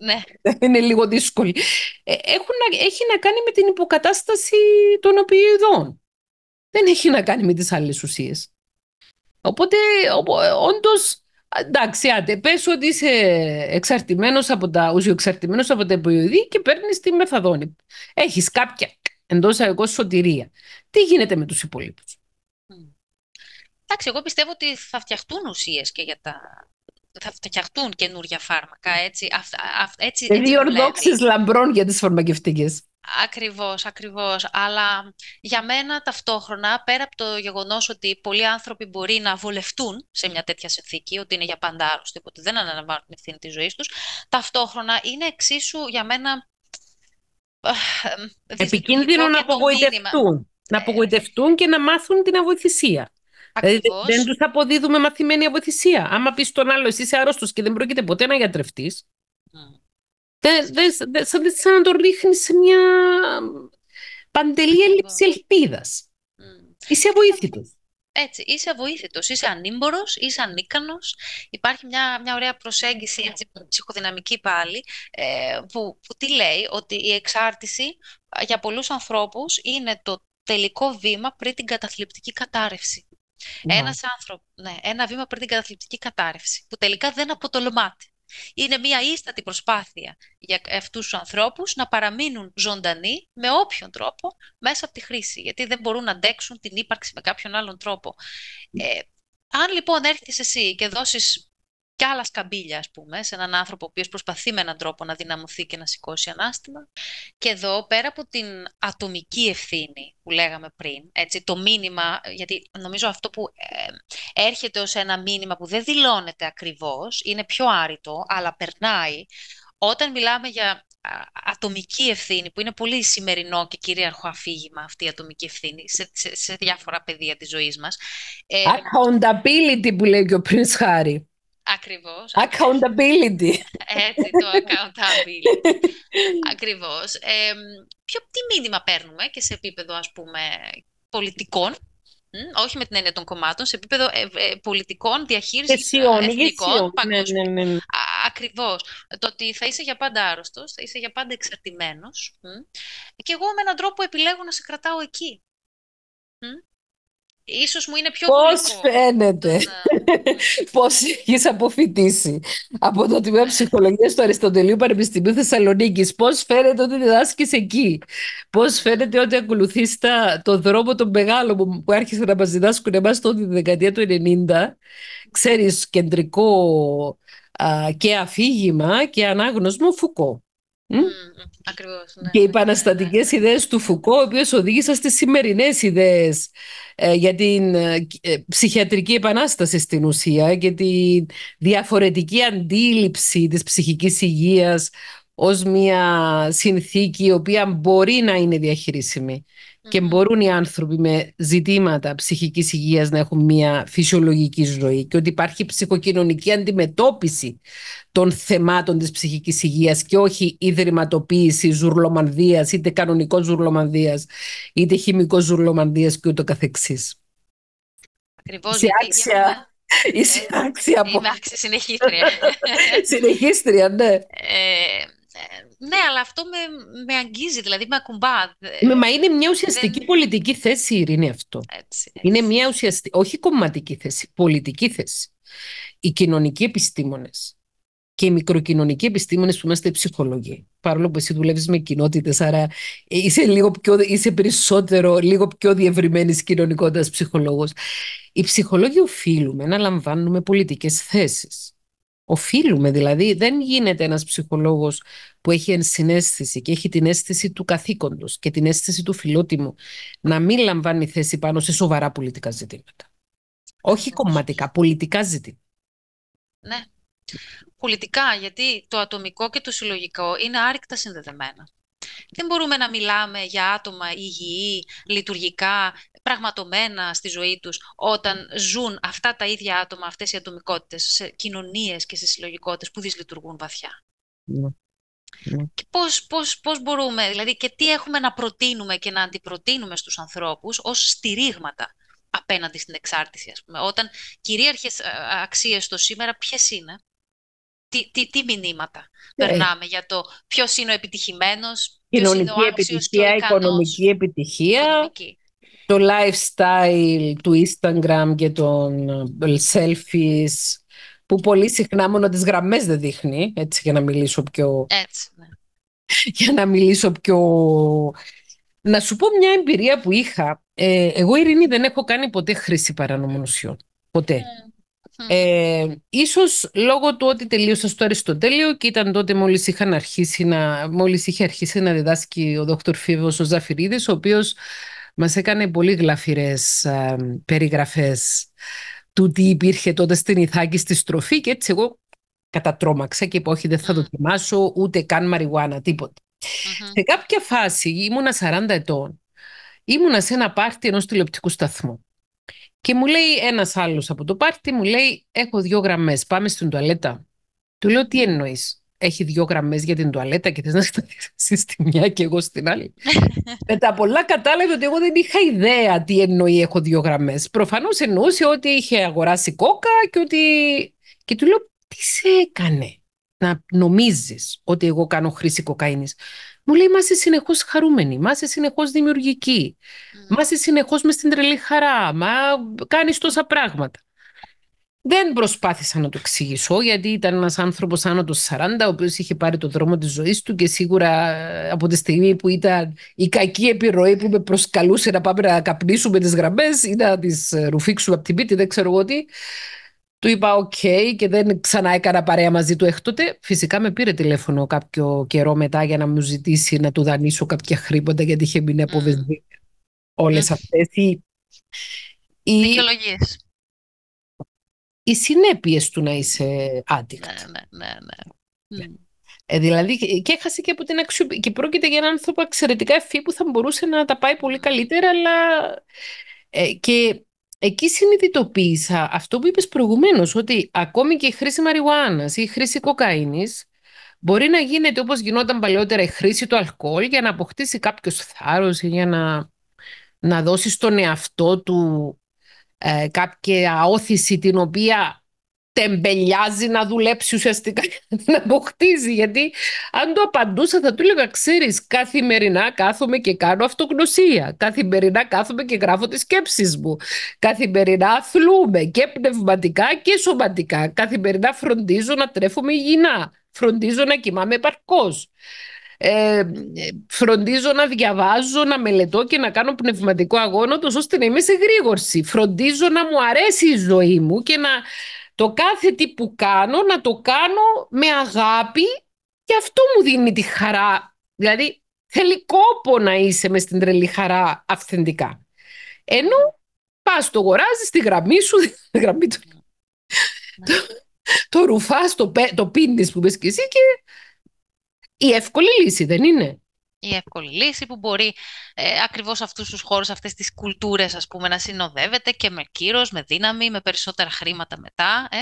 Ναι. είναι λίγο δύσκολη. Ε, έχουν, έχει να κάνει με την υποκατάσταση των οπιειδών. Δεν έχει να κάνει με τις άλλες ουσίες. Οπότε, ε, όντως, εντάξει, άντε, πες ότι είσαι εξαρτημένος από τα, ουσιοεξαρτημένος από τα υποειδή και παίρνεις τη μεθαδόνη. Έχεις κάποια εντός αγωγός σωτηρία. Τι γίνεται με τους υπολείπους. Εντάξει, εγώ πιστεύω ότι θα φτιαχτούν ουσίες και για τα θα φτιαχτούν καινούργια φάρμακα, έτσι. Αυ, αυ, λαμπρών για τις φαρμακευτικές. Ακριβώς, ακριβώς. Αλλά για μένα ταυτόχρονα, πέρα από το γεγονός ότι πολλοί άνθρωποι μπορεί να βολευτούν σε μια τέτοια συνθήκη, ότι είναι για πάντα άρρωστοι, ότι δεν αναλαμβάνουν την ευθύνη της ζωής τους, ταυτόχρονα είναι εξίσου για μένα... Επικίνδυνο να απογοητευτούν. Να ε, απογοητευτούν και να μάθουν την αβοηθησία. Δηλαδή, δεν τους αποδίδουμε μαθημένη αβοηθησία. Άμα πεις στον άλλο, εσύ είσαι αρρώστος και δεν πρόκειται ποτέ να γιατρευτείς», δεν, σαν, να το ρίχνεις σε μια παντελή έλλειψη ελπίδας. Είσαι αβοήθητος. Έτσι, είσαι αβοήθητος, είσαι ανήμπορο, είσαι ανίκανος. Υπάρχει μια, μια ωραία προσέγγιση ψυχοδυναμική πάλι, ε, που, που τι λέει, ότι η εξάρτηση για πολλούς ανθρώπους είναι το τελικό βήμα πριν την καταθλιπτική κατάρρευση. Ένας άνθρωπο, ναι, ένα βήμα πριν την καταθλιπτική κατάρρευση, που τελικά δεν αποτολμάται. Είναι μια ίστατη προσπάθεια για αυτούς τους ανθρώπους να παραμείνουν ζωντανοί με όποιον τρόπο μέσα από τη χρήση, γιατί δεν μπορούν να αντέξουν την ύπαρξη με κάποιον άλλον τρόπο. Ε, αν λοιπόν έρθεις εσύ και δώσεις κι άλλα σκαμπίλια, ας πούμε, σε έναν άνθρωπο ο οποίος προσπαθεί με έναν τρόπο να δυναμωθεί και να σηκώσει ανάστημα. Και εδώ, πέρα από την ατομική ευθύνη που λέγαμε πριν, έτσι, το μήνυμα, γιατί νομίζω αυτό που ε, έρχεται ως ένα μήνυμα που δεν δηλώνεται ακριβώς, είναι πιο άρρητο, αλλά περνάει, όταν μιλάμε για ατομική ευθύνη, που είναι πολύ σημερινό και κυρίαρχο αφήγημα αυτή η ατομική ευθύνη σε, σε, διάφορα πεδία της ζωής μας. Ε, Accountability που λέει και ο Prince Harry. Ακριβώς. Accountability. Έτσι, το accountability. Ακριβώς. Ε, ποιο, τι μήνυμα παίρνουμε και σε επίπεδο, ας πούμε, πολιτικών, όχι με την έννοια των κομμάτων, σε επίπεδο ε, ε, πολιτικών, διαχείρισης ε, εθνικών, ναι, ναι, ναι, ναι. Ακριβώς. Το ότι θα είσαι για πάντα άρρωστος, θα είσαι για πάντα εξαρτημένος. Μ? Και εγώ με έναν τρόπο επιλέγω να σε κρατάω εκεί. Ίσως μου είναι πιο Πώς φαίνεται να... πώς έχεις αποφοιτήσει από το Τμήμα Ψυχολογίας του Αριστοτελείου Πανεπιστημίου Θεσσαλονίκης. Πώς φαίνεται ότι διδάσκεις εκεί. Πώς φαίνεται ότι ακολουθείς τα, τον δρόμο των μεγάλων που άρχισε να μας διδάσκουν εμάς τότε τη δεκαετία του 90. Ξέρεις κεντρικό α, και αφήγημα και ανάγνωσμο φουκό. Ναι, και οι ναι, ναι, παναστατικέ ναι, ιδέες του Φουκώ, οι οποίες οδήγησαν στις σημερινές ιδέες ε, για την ε, ε, ψυχιατρική επανάσταση στην ουσία και τη διαφορετική αντίληψη της ψυχικής υγείας ως μια συνθήκη η οποία μπορεί να είναι διαχειρίσιμη και μπορούν οι άνθρωποι με ζητήματα ψυχικής υγείας να έχουν μια φυσιολογική ζωή και ότι υπάρχει ψυχοκοινωνική αντιμετώπιση των θεμάτων της ψυχικής υγείας και όχι ιδρυματοποίηση ζουρλομανδίας, είτε κανονικός ζουρλομανδίας, είτε χημικός ζουρλομανδίας και ούτω καθεξής. Ακριβώς, ε, άξια... συνεχίστρια. συνεχίστρια, ναι. Ε, ναι, αλλά αυτό με, με αγγίζει, δηλαδή με ακουμπά. Μα είναι μια ουσιαστική πολιτική θέση, Ειρήνη, αυτό. Είναι μια ουσιαστική, όχι κομματική θέση, πολιτική θέση. Οι κοινωνικοί επιστήμονες και οι μικροκοινωνικοί επιστήμονες που είμαστε ψυχολογοί. Παρόλο που εσύ δουλεύεις με κοινότητες, άρα είσαι, λίγο πιο, είσαι περισσότερο, λίγο πιο διευρυμένης κοινωνικότητας ψυχολόγος. Οι ψυχολόγοι οφείλουμε να λαμβάνουμε πολιτικές θέσεις. Οφείλουμε δηλαδή, δεν γίνεται ένας ψυχολόγος που έχει ενσυναίσθηση και έχει την αίσθηση του καθήκοντος και την αίσθηση του φιλότιμου να μην λαμβάνει θέση πάνω σε σοβαρά πολιτικά ζητήματα. Όχι κομματικά, πολιτικά ζητήματα. Ναι. Πολιτικά, γιατί το ατομικό και το συλλογικό είναι άρρηκτα συνδεδεμένα. Δεν μπορούμε να μιλάμε για άτομα υγιή, λειτουργικά, πραγματομένα στη ζωή τους όταν ζουν αυτά τα ίδια άτομα, αυτές οι ατομικότητες σε κοινωνίες και σε συλλογικότητες που δυσλειτουργούν βαθιά. Ναι. Ναι. Και πώς, πώς, πώς μπορούμε, δηλαδή και τι έχουμε να προτείνουμε και να αντιπροτείνουμε στους ανθρώπους ως στηρίγματα απέναντι στην εξάρτηση, ας πούμε. Όταν κυρίαρχες ε, ε, αξίες το σήμερα ποιες είναι, τι, τι, μηνύματα ε, ε. περνάμε για το ποιος είναι ο επιτυχημένος, κοινωνική είναι ο επιτυχία, και ο οικονομική επιτυχία. Οικονομική. Το lifestyle του Instagram και των ε, selfies που πολύ συχνά μόνο τις γραμμές δεν δείχνει, έτσι για να μιλήσω πιο... Έτσι, ναι. για να μιλήσω πιο... Να σου πω μια εμπειρία που είχα. Ε, εγώ, Ειρήνη, δεν έχω κάνει ποτέ χρήση παρανομών Ποτέ. Mm. Ε, ίσως λόγω του ότι τελείωσα στο Αριστοτέλειο και ήταν τότε μόλις, είχαν αρχίσει να, μόλις είχε αρχίσει να διδάσκει ο δόκτωρ Φίβος ο Ζαφυρίδης, ο οποίος μας έκανε πολύ γλαφυρές περιγραφέ περιγραφές του τι υπήρχε τότε στην Ιθάκη στη στροφή και έτσι εγώ κατατρώμαξα και είπα όχι δεν θα το θυμάσω ούτε καν μαριουάνα τίποτα. Mm-hmm. Σε κάποια φάση ήμουνα 40 ετών. Ήμουνα σε ένα πάρτι ενός τηλεοπτικού σταθμού. Και μου λέει ένας άλλος από το πάρτι, μου λέει: Έχω δύο γραμμές. Πάμε στην τουαλέτα. Του λέω: Τι εννοείς. Έχει δύο γραμμές για την τουαλέτα και θες να σταθείς στη μια και εγώ στην άλλη. Μετά πολλά κατάλαβε ότι εγώ δεν είχα ιδέα τι εννοεί έχω δύο γραμμές. Προφανώς εννοούσε ότι είχε αγοράσει κόκα και ότι. Και του λέω: Τι σε έκανε να νομίζεις ότι εγώ κάνω χρήση κοκαίνης. Μου λέει είμαστε συνεχώ χαρούμενοι, είμαστε συνεχώς δημιουργικοί, είμαστε συνεχώς μες στην τρελή χαρά, μα κάνεις τόσα πράγματα. Δεν προσπάθησα να το εξηγήσω γιατί ήταν ένας άνθρωπος άνω των 40 ο οποίος είχε πάρει το δρόμο της ζωής του και σίγουρα ε, από τη στιγμή που ήταν η κακή επιρροή που με προσκαλούσε να πάμε να καπνίσουμε τις γραμμές ή να τις ε, ρουφήξουμε από την πίτη δεν ξέρω εγώ τι του είπα οκ okay, και δεν ξανά έκανα παρέα μαζί του έκτοτε. Φυσικά με πήρε τηλέφωνο κάποιο καιρό μετά για να μου ζητήσει να του δανείσω κάποια χρήματα γιατί είχε μείνει από mm. όλες αυτές οι... Δικαιολογίες. Οι, συνέπειες του να είσαι άντικ. Ναι, ναι, ναι. ναι. ναι. Ε, δηλαδή και έχασε και από την αξιοποίηση Και πρόκειται για έναν άνθρωπο εξαιρετικά ευφύ που θα μπορούσε να τα πάει πολύ καλύτερα, αλλά. Ε, και εκεί συνειδητοποίησα αυτό που είπες προηγουμένως, ότι ακόμη και η χρήση μαριουάνας ή η χρήση κοκαίνης μπορεί να γίνεται όπως γινόταν παλαιότερα η χρηση κοκαινης μπορει να γινεται οπως γινοταν παλιοτερα η χρηση του αλκοόλ για να αποκτήσει κάποιος θάρρος ή για να, να δώσει στον εαυτό του ε, κάποια όθηση την οποία τεμπελιάζει να δουλέψει ουσιαστικά να αποκτήσει. Γιατί αν το απαντούσα θα του έλεγα, ξέρεις καθημερινά κάθομαι και κάνω αυτογνωσία. Καθημερινά κάθομαι και γράφω τις σκέψεις μου. Καθημερινά αθλούμε και πνευματικά και σωματικά. Καθημερινά φροντίζω να τρέφομαι υγιεινά. Φροντίζω να κοιμάμαι επαρκώς. Ε, φροντίζω να διαβάζω, να μελετώ και να κάνω πνευματικό αγώνα ώστε να είμαι σε γρήγορση. Φροντίζω να μου αρέσει η ζωή μου και να το κάθε τι που κάνω να το κάνω με αγάπη και αυτό μου δίνει τη χαρά. Δηλαδή θέλει κόπο να είσαι μες στην τρελή χαρά αυθεντικά. Ενώ πας το αγοράζεις στη γραμμή σου, τη γραμμή του, το, ρουφά ρουφάς, το, το πίνεις που πες και εσύ και η εύκολη λύση δεν είναι η εύκολη λύση που μπορεί ε, ακριβώς αυτούς τους χώρους, αυτές τις κουλτούρες ας πούμε να συνοδεύεται και με κύρος, με δύναμη, με περισσότερα χρήματα μετά. Ε.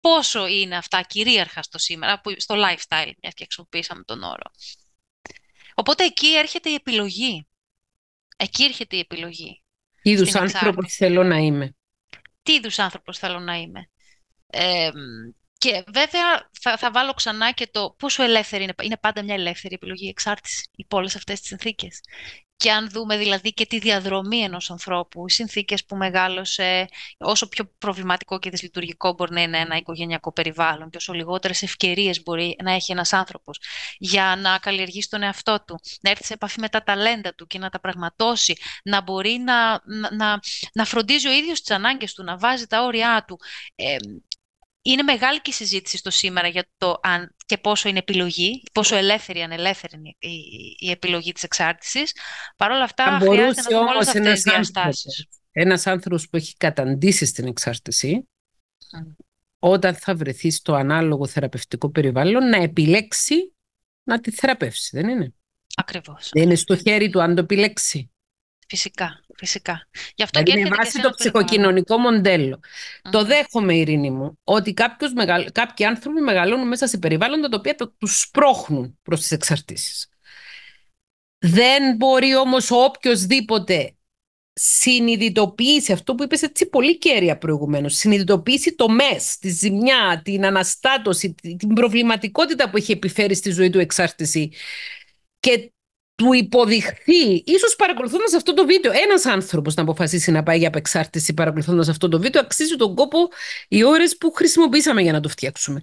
Πόσο είναι αυτά κυρίαρχα στο σήμερα, που, στο lifestyle, μιας και χρησιμοποίησαμε τον όρο. Οπότε εκεί έρχεται η επιλογή. Εκεί έρχεται η επιλογή. Τι είδους άνθρωπο θέλω να είμαι. Τι είδους άνθρωπος θέλω να είμαι. Και βέβαια θα, βάλω ξανά και το πόσο ελεύθερη είναι. Είναι πάντα μια ελεύθερη επιλογή εξάρτηση υπό όλες αυτές τις συνθήκες. Και αν δούμε δηλαδή και τη διαδρομή ενός ανθρώπου, οι συνθήκες που μεγάλωσε, όσο πιο προβληματικό και δυσλειτουργικό μπορεί να είναι ένα οικογενειακό περιβάλλον και όσο λιγότερες ευκαιρίες μπορεί να έχει ένας άνθρωπος για να καλλιεργήσει τον εαυτό του, να έρθει σε επαφή με τα ταλέντα του και να τα πραγματώσει, να μπορεί να, να, να, φροντίζει ο ίδιος τις ανάγκες του, να βάζει τα όρια του, ε, είναι μεγάλη και η συζήτηση στο σήμερα για το αν και πόσο είναι επιλογή, πόσο ελεύθερη, ανελεύθερη είναι η, η επιλογή της εξάρτησης. Παρ' όλα αυτά Αν χρειάζεται να δούμε όλες Ένας άνθρωπος που έχει καταντήσει στην εξάρτηση, όταν θα βρεθεί στο ανάλογο θεραπευτικό περιβάλλον, να επιλέξει να τη θεραπεύσει, δεν είναι. Ακριβώς. Δεν είναι στο χέρι του αν το επιλέξει. Φυσικά, φυσικά. Γι αυτό δηλαδή και βάση το ψυχοκοινωνικό μοντέλο. Το δέχομαι, Ειρήνη μου, ότι κάποιοι άνθρωποι μεγαλώνουν μέσα σε περιβάλλοντα τα οποία τους σπρώχνουν προς τις εξαρτήσεις. Δεν μπορεί όμως οποιοδήποτε συνειδητοποιήσει αυτό που είπες έτσι πολύ κέρια προηγουμένως. συνειδητοποιήσει το μες, τη ζημιά, την αναστάτωση, την προβληματικότητα που έχει επιφέρει στη ζωή του εξάρτηση και του υποδειχθεί, ίσως παρακολουθώντας αυτό το βίντεο, ένας άνθρωπος να αποφασίσει να πάει για απεξάρτηση παρακολουθώντας αυτό το βίντεο, αξίζει τον κόπο οι ώρες που χρησιμοποιήσαμε για να το φτιάξουμε.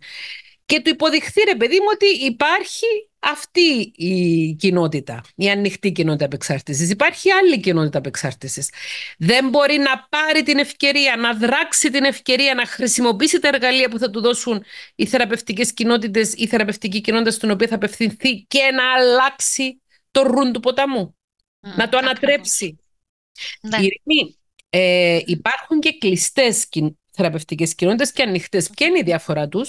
Και του υποδειχθεί, ρε παιδί μου, ότι υπάρχει αυτή η κοινότητα, η ανοιχτή κοινότητα απεξάρτησης. Υπάρχει άλλη κοινότητα απεξάρτησης. Δεν μπορεί να πάρει την ευκαιρία, να δράξει την ευκαιρία, να χρησιμοποιήσει τα εργαλεία που θα του δώσουν οι θεραπευτικές κοινότητες η θεραπευτική κοινότητα στην οποία θα απευθυνθεί και να αλλάξει το ρουν του ποταμού. να το ανατρέψει. Ναι. ε, υπάρχουν και κλειστές θεραπευτικές κοινότητες και ανοιχτές. Ποια είναι η διαφορά τους,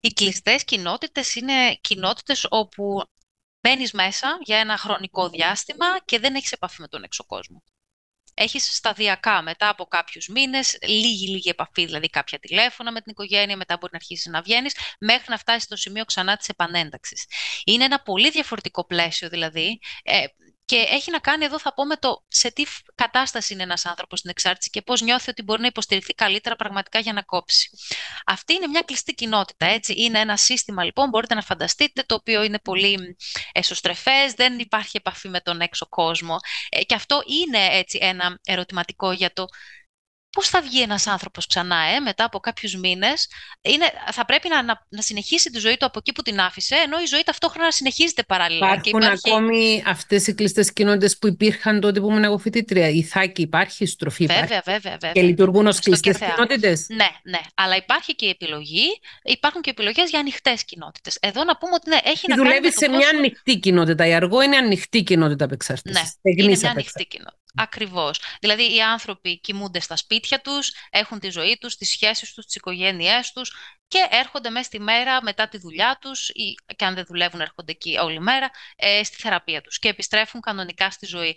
Οι κλειστές κοινότητες είναι κοινότητες όπου μπαίνεις μέσα για ένα χρονικό διάστημα και δεν έχεις επαφή με τον εξωκόσμο έχεις σταδιακά μετά από κάποιους μήνες, λίγη λίγη επαφή, δηλαδή κάποια τηλέφωνα με την οικογένεια, μετά μπορεί να αρχίσεις να βγαίνεις, μέχρι να φτάσεις στο σημείο ξανά της επανένταξης. Είναι ένα πολύ διαφορετικό πλαίσιο δηλαδή, ε, και έχει να κάνει εδώ, θα πω, με το σε τι κατάσταση είναι ένας άνθρωπος στην εξάρτηση και πώς νιώθει ότι μπορεί να υποστηριχθεί καλύτερα πραγματικά για να κόψει. Αυτή είναι μια κλειστή κοινότητα. Έτσι. Είναι ένα σύστημα, λοιπόν, μπορείτε να φανταστείτε, το οποίο είναι πολύ εσωστρεφές, δεν υπάρχει επαφή με τον έξω κόσμο. Ε, και αυτό είναι έτσι ένα ερωτηματικό για το Πώς θα βγει ένας άνθρωπος ξανά, ε, μετά από κάποιους μήνες. θα πρέπει να, να, να, συνεχίσει τη ζωή του από εκεί που την άφησε, ενώ η ζωή ταυτόχρονα συνεχίζεται παράλληλα. Υπάρχουν υπάρχει... ακόμη αυτές οι κλειστές κοινότητες που υπήρχαν τότε που ήμουν εγώ φοιτήτρια. Η Θάκη υπάρχει, η στροφή υπάρχει. Βέβαια, βέβαια. Και λειτουργούν ως κλειστές κοινότητες. Ναι, ναι. Αλλά υπάρχει και η επιλογή. Υπάρχουν και επιλογές για ανοιχτές κοινότητες. Εδώ να πούμε ότι ναι, έχει να δουλεύει κάνει. Δουλεύει σε μια ανοιχτή κοινότητα. Η αργό είναι ανοιχτή κοινότητα απεξάρτησης. Ναι, είναι ανοιχτή κοινότητα. Ακριβώς. Δηλαδή οι άνθρωποι κοιμούνται στα σπίτια τους, έχουν τη ζωή τους, τις σχέσεις τους, τις οικογένειε τους και έρχονται μέσα στη μέρα μετά τη δουλειά τους ή και αν δεν δουλεύουν έρχονται εκεί όλη μέρα ε, στη θεραπεία τους και επιστρέφουν κανονικά στη ζωή.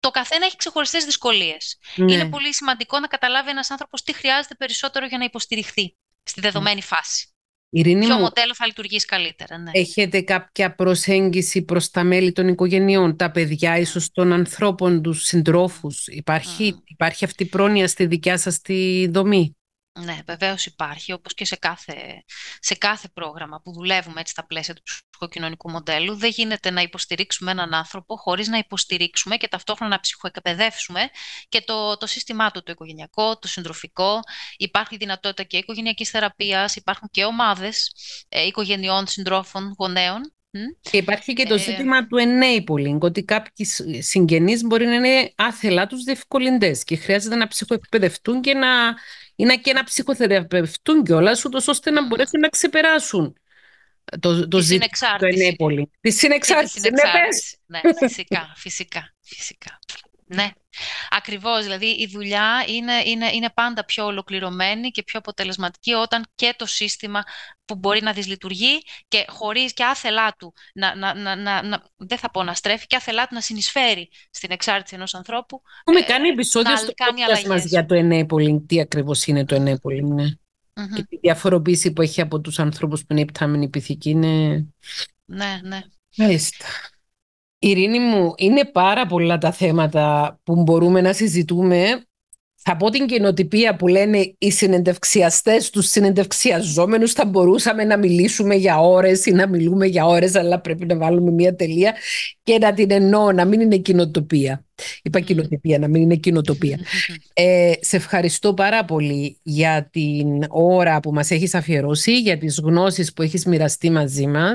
Το καθένα έχει ξεχωριστές δυσκολίες. Ναι. Είναι πολύ σημαντικό να καταλάβει ένας άνθρωπος τι χρειάζεται περισσότερο για να υποστηριχθεί στη ναι. δεδομένη φάση. Ειρήνη Ποιο μου, μοντέλο θα λειτουργήσει καλύτερα. Ναι. Έχετε κάποια προσέγγιση προς τα μέλη των οικογενειών, τα παιδιά, mm. ίσως των ανθρώπων, τους συντρόφους. Υπάρχει, υπάρχει αυτή η πρόνοια στη δικιά σας τη δομή. Ναι, βεβαίως υπάρχει, όπως και σε κάθε, σε κάθε πρόγραμμα που δουλεύουμε έτσι στα πλαίσια του ψυχοκοινωνικού μοντέλου. Δεν γίνεται να υποστηρίξουμε έναν άνθρωπο χωρίς να υποστηρίξουμε και ταυτόχρονα να ψυχοεκπαιδεύσουμε και το, το σύστημά του, το οικογενειακό, το συντροφικό. Υπάρχει δυνατότητα και οικογενειακής θεραπείας, υπάρχουν και ομάδες ε, οικογενειών, συντρόφων, γονέων. Και υπάρχει και το ε, ζήτημα του enabling, ότι κάποιοι συγγενείς μπορεί να είναι άθελά τους διευκολυντές και χρειάζεται να ψυχοεκπαιδευτούν και να είναι και να ψυχοθεραπευτούν κιόλας, ούτως ώστε να μπορέσουν να ξεπεράσουν το, το ζήτημα του ενέπολη. Τη συνεξάρτηση. Ναι, ναι, φυσικά, φυσικά, φυσικά. Ναι, ακριβώς. Δηλαδή η δουλειά είναι, είναι, είναι πάντα πιο ολοκληρωμένη και πιο αποτελεσματική όταν και το σύστημα που μπορεί να δυσλειτουργεί και χωρίς και άθελά του να, να, να, να, να δεν θα πω να στρέφει, και άθελά του να συνεισφέρει στην εξάρτηση ενός ανθρώπου. Έχουμε ε, κάνει επεισόδιο στο μας για το enabling, τι ακριβώς είναι το enabling, ναι. Και τη διαφοροποίηση που έχει από τους ανθρώπους που είναι υπτάμενοι πυθικοί είναι... Ναι, ναι. Μάλιστα. Ειρήνη μου, είναι πάρα πολλά τα θέματα που μπορούμε να συζητούμε. Θα πω την κοινοτυπία που λένε οι συνεντευξιαστές, τους συνεντευξιαζόμενους. θα μπορούσαμε να μιλήσουμε για ώρες ή να μιλούμε για ώρες, αλλά πρέπει να βάλουμε μια τελεία και να την εννοώ, να μην είναι κοινοτοπία. Είπα κοινοτοπία, να μην είναι κοινοτοπία. Ε, σε ευχαριστώ πάρα πολύ για την ώρα που μας έχεις αφιερώσει, για τις γνώσεις που έχεις μοιραστεί μαζί μας.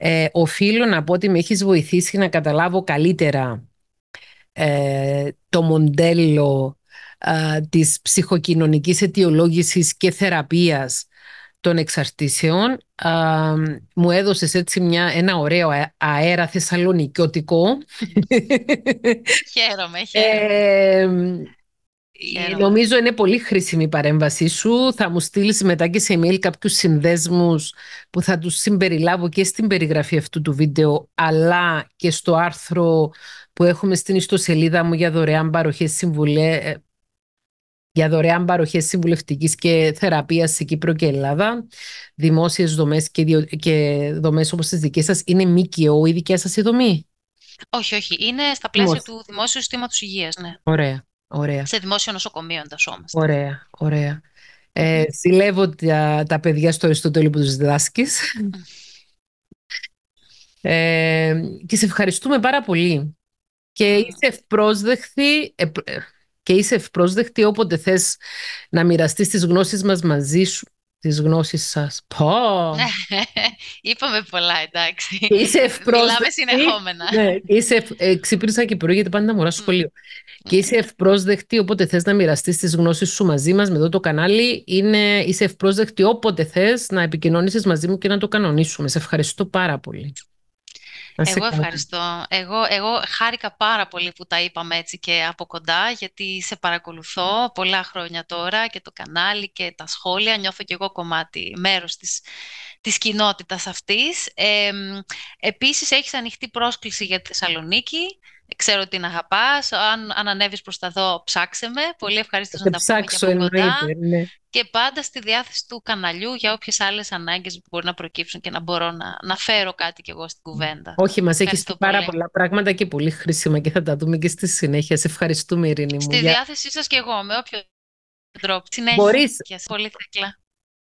Ε, οφείλω να πω ότι με έχεις βοηθήσει να καταλάβω καλύτερα ε, το μοντέλο ε, της ψυχοκοινωνικής αιτιολόγησης και θεραπείας των εξαρτήσεων. Ε, μου έδωσες έτσι μια, ένα ωραίο αέρα θεσσαλονικιωτικό. χαίρομαι, ε, χαίρομαι. Ε, ε, νομίζω είναι πολύ χρήσιμη η παρέμβασή σου. Θα μου στείλεις μετά και σε email κάποιους συνδέσμους που θα τους συμπεριλάβω και στην περιγραφή αυτού του βίντεο, αλλά και στο άρθρο που έχουμε στην ιστοσελίδα μου για δωρεάν παροχές συμβουλέ ε, για δωρεάν παροχές συμβουλευτικής και θεραπείας σε Κύπρο και Ελλάδα. Δημόσιες δομές και, διο... και δομές όπως τις δικές σας είναι ΜΚΟ η δικιά σας η δομή. Όχι, όχι. Είναι στα πλαίσια του Δημόσιου Συστήματος Υγείας, ναι. Ωραία. Ωραία. Σε δημόσιο νοσοκομείο εντασσόμαστε. Ωραία, ωραία. Ε, συλλεύω τα, παιδιά στο Αριστοτέλειο που τους διδάσκεις. ε, και σε ευχαριστούμε πάρα πολύ. Και είσαι ευπρόσδεκτη, ε, και είσαι ευπρόσδεκτη όποτε θες να μοιραστείς τις γνώσεις μας μαζί σου, τις γνώσεις σας. Πω! Είπαμε πολλά, εντάξει. Είσαι ευπρόσδεκτη. Μιλάμε συνεχόμενα. ναι, ξυπνήσα ε, και πρωί γιατί πάντα μωρά σχολείο. Και είσαι ευπρόσδεκτη, όποτε θες να μοιραστείς τις γνώσεις σου μαζί μας με εδώ το κανάλι. Είναι, είσαι ευπρόσδεκτη όποτε θες να επικοινωνήσεις μαζί μου και να το κανονίσουμε. Σε ευχαριστώ πάρα πολύ. Εγώ ευχαριστώ. Εγώ, εγώ χάρηκα πάρα πολύ που τα είπαμε έτσι και από κοντά, γιατί σε παρακολουθώ πολλά χρόνια τώρα και το κανάλι και τα σχόλια. Νιώθω και εγώ κομμάτι, μέρος της, της κοινότητας αυτής. Ε, επίσης, έχεις ανοιχτή πρόσκληση για τη Θεσσαλονίκη ξέρω ότι την αγαπάς, αν, αν ανέβεις προς τα δω, ψάξε με, πολύ ευχαριστώ να τα ψάξω, πούμε και από κοντά. Ναι. Και πάντα στη διάθεση του καναλιού για όποιες άλλες ανάγκες που μπορεί να προκύψουν και να μπορώ να, να φέρω κάτι κι εγώ στην κουβέντα. Όχι, μας έχεις πάρα πολλά πράγματα και πολύ χρήσιμα και θα τα δούμε και στη συνέχεια. Σε ευχαριστούμε Ειρήνη μου. Στη διάθεσή σας κι εγώ με όποιο τρόπο. Συνέχεια. Πολύ θεκλά.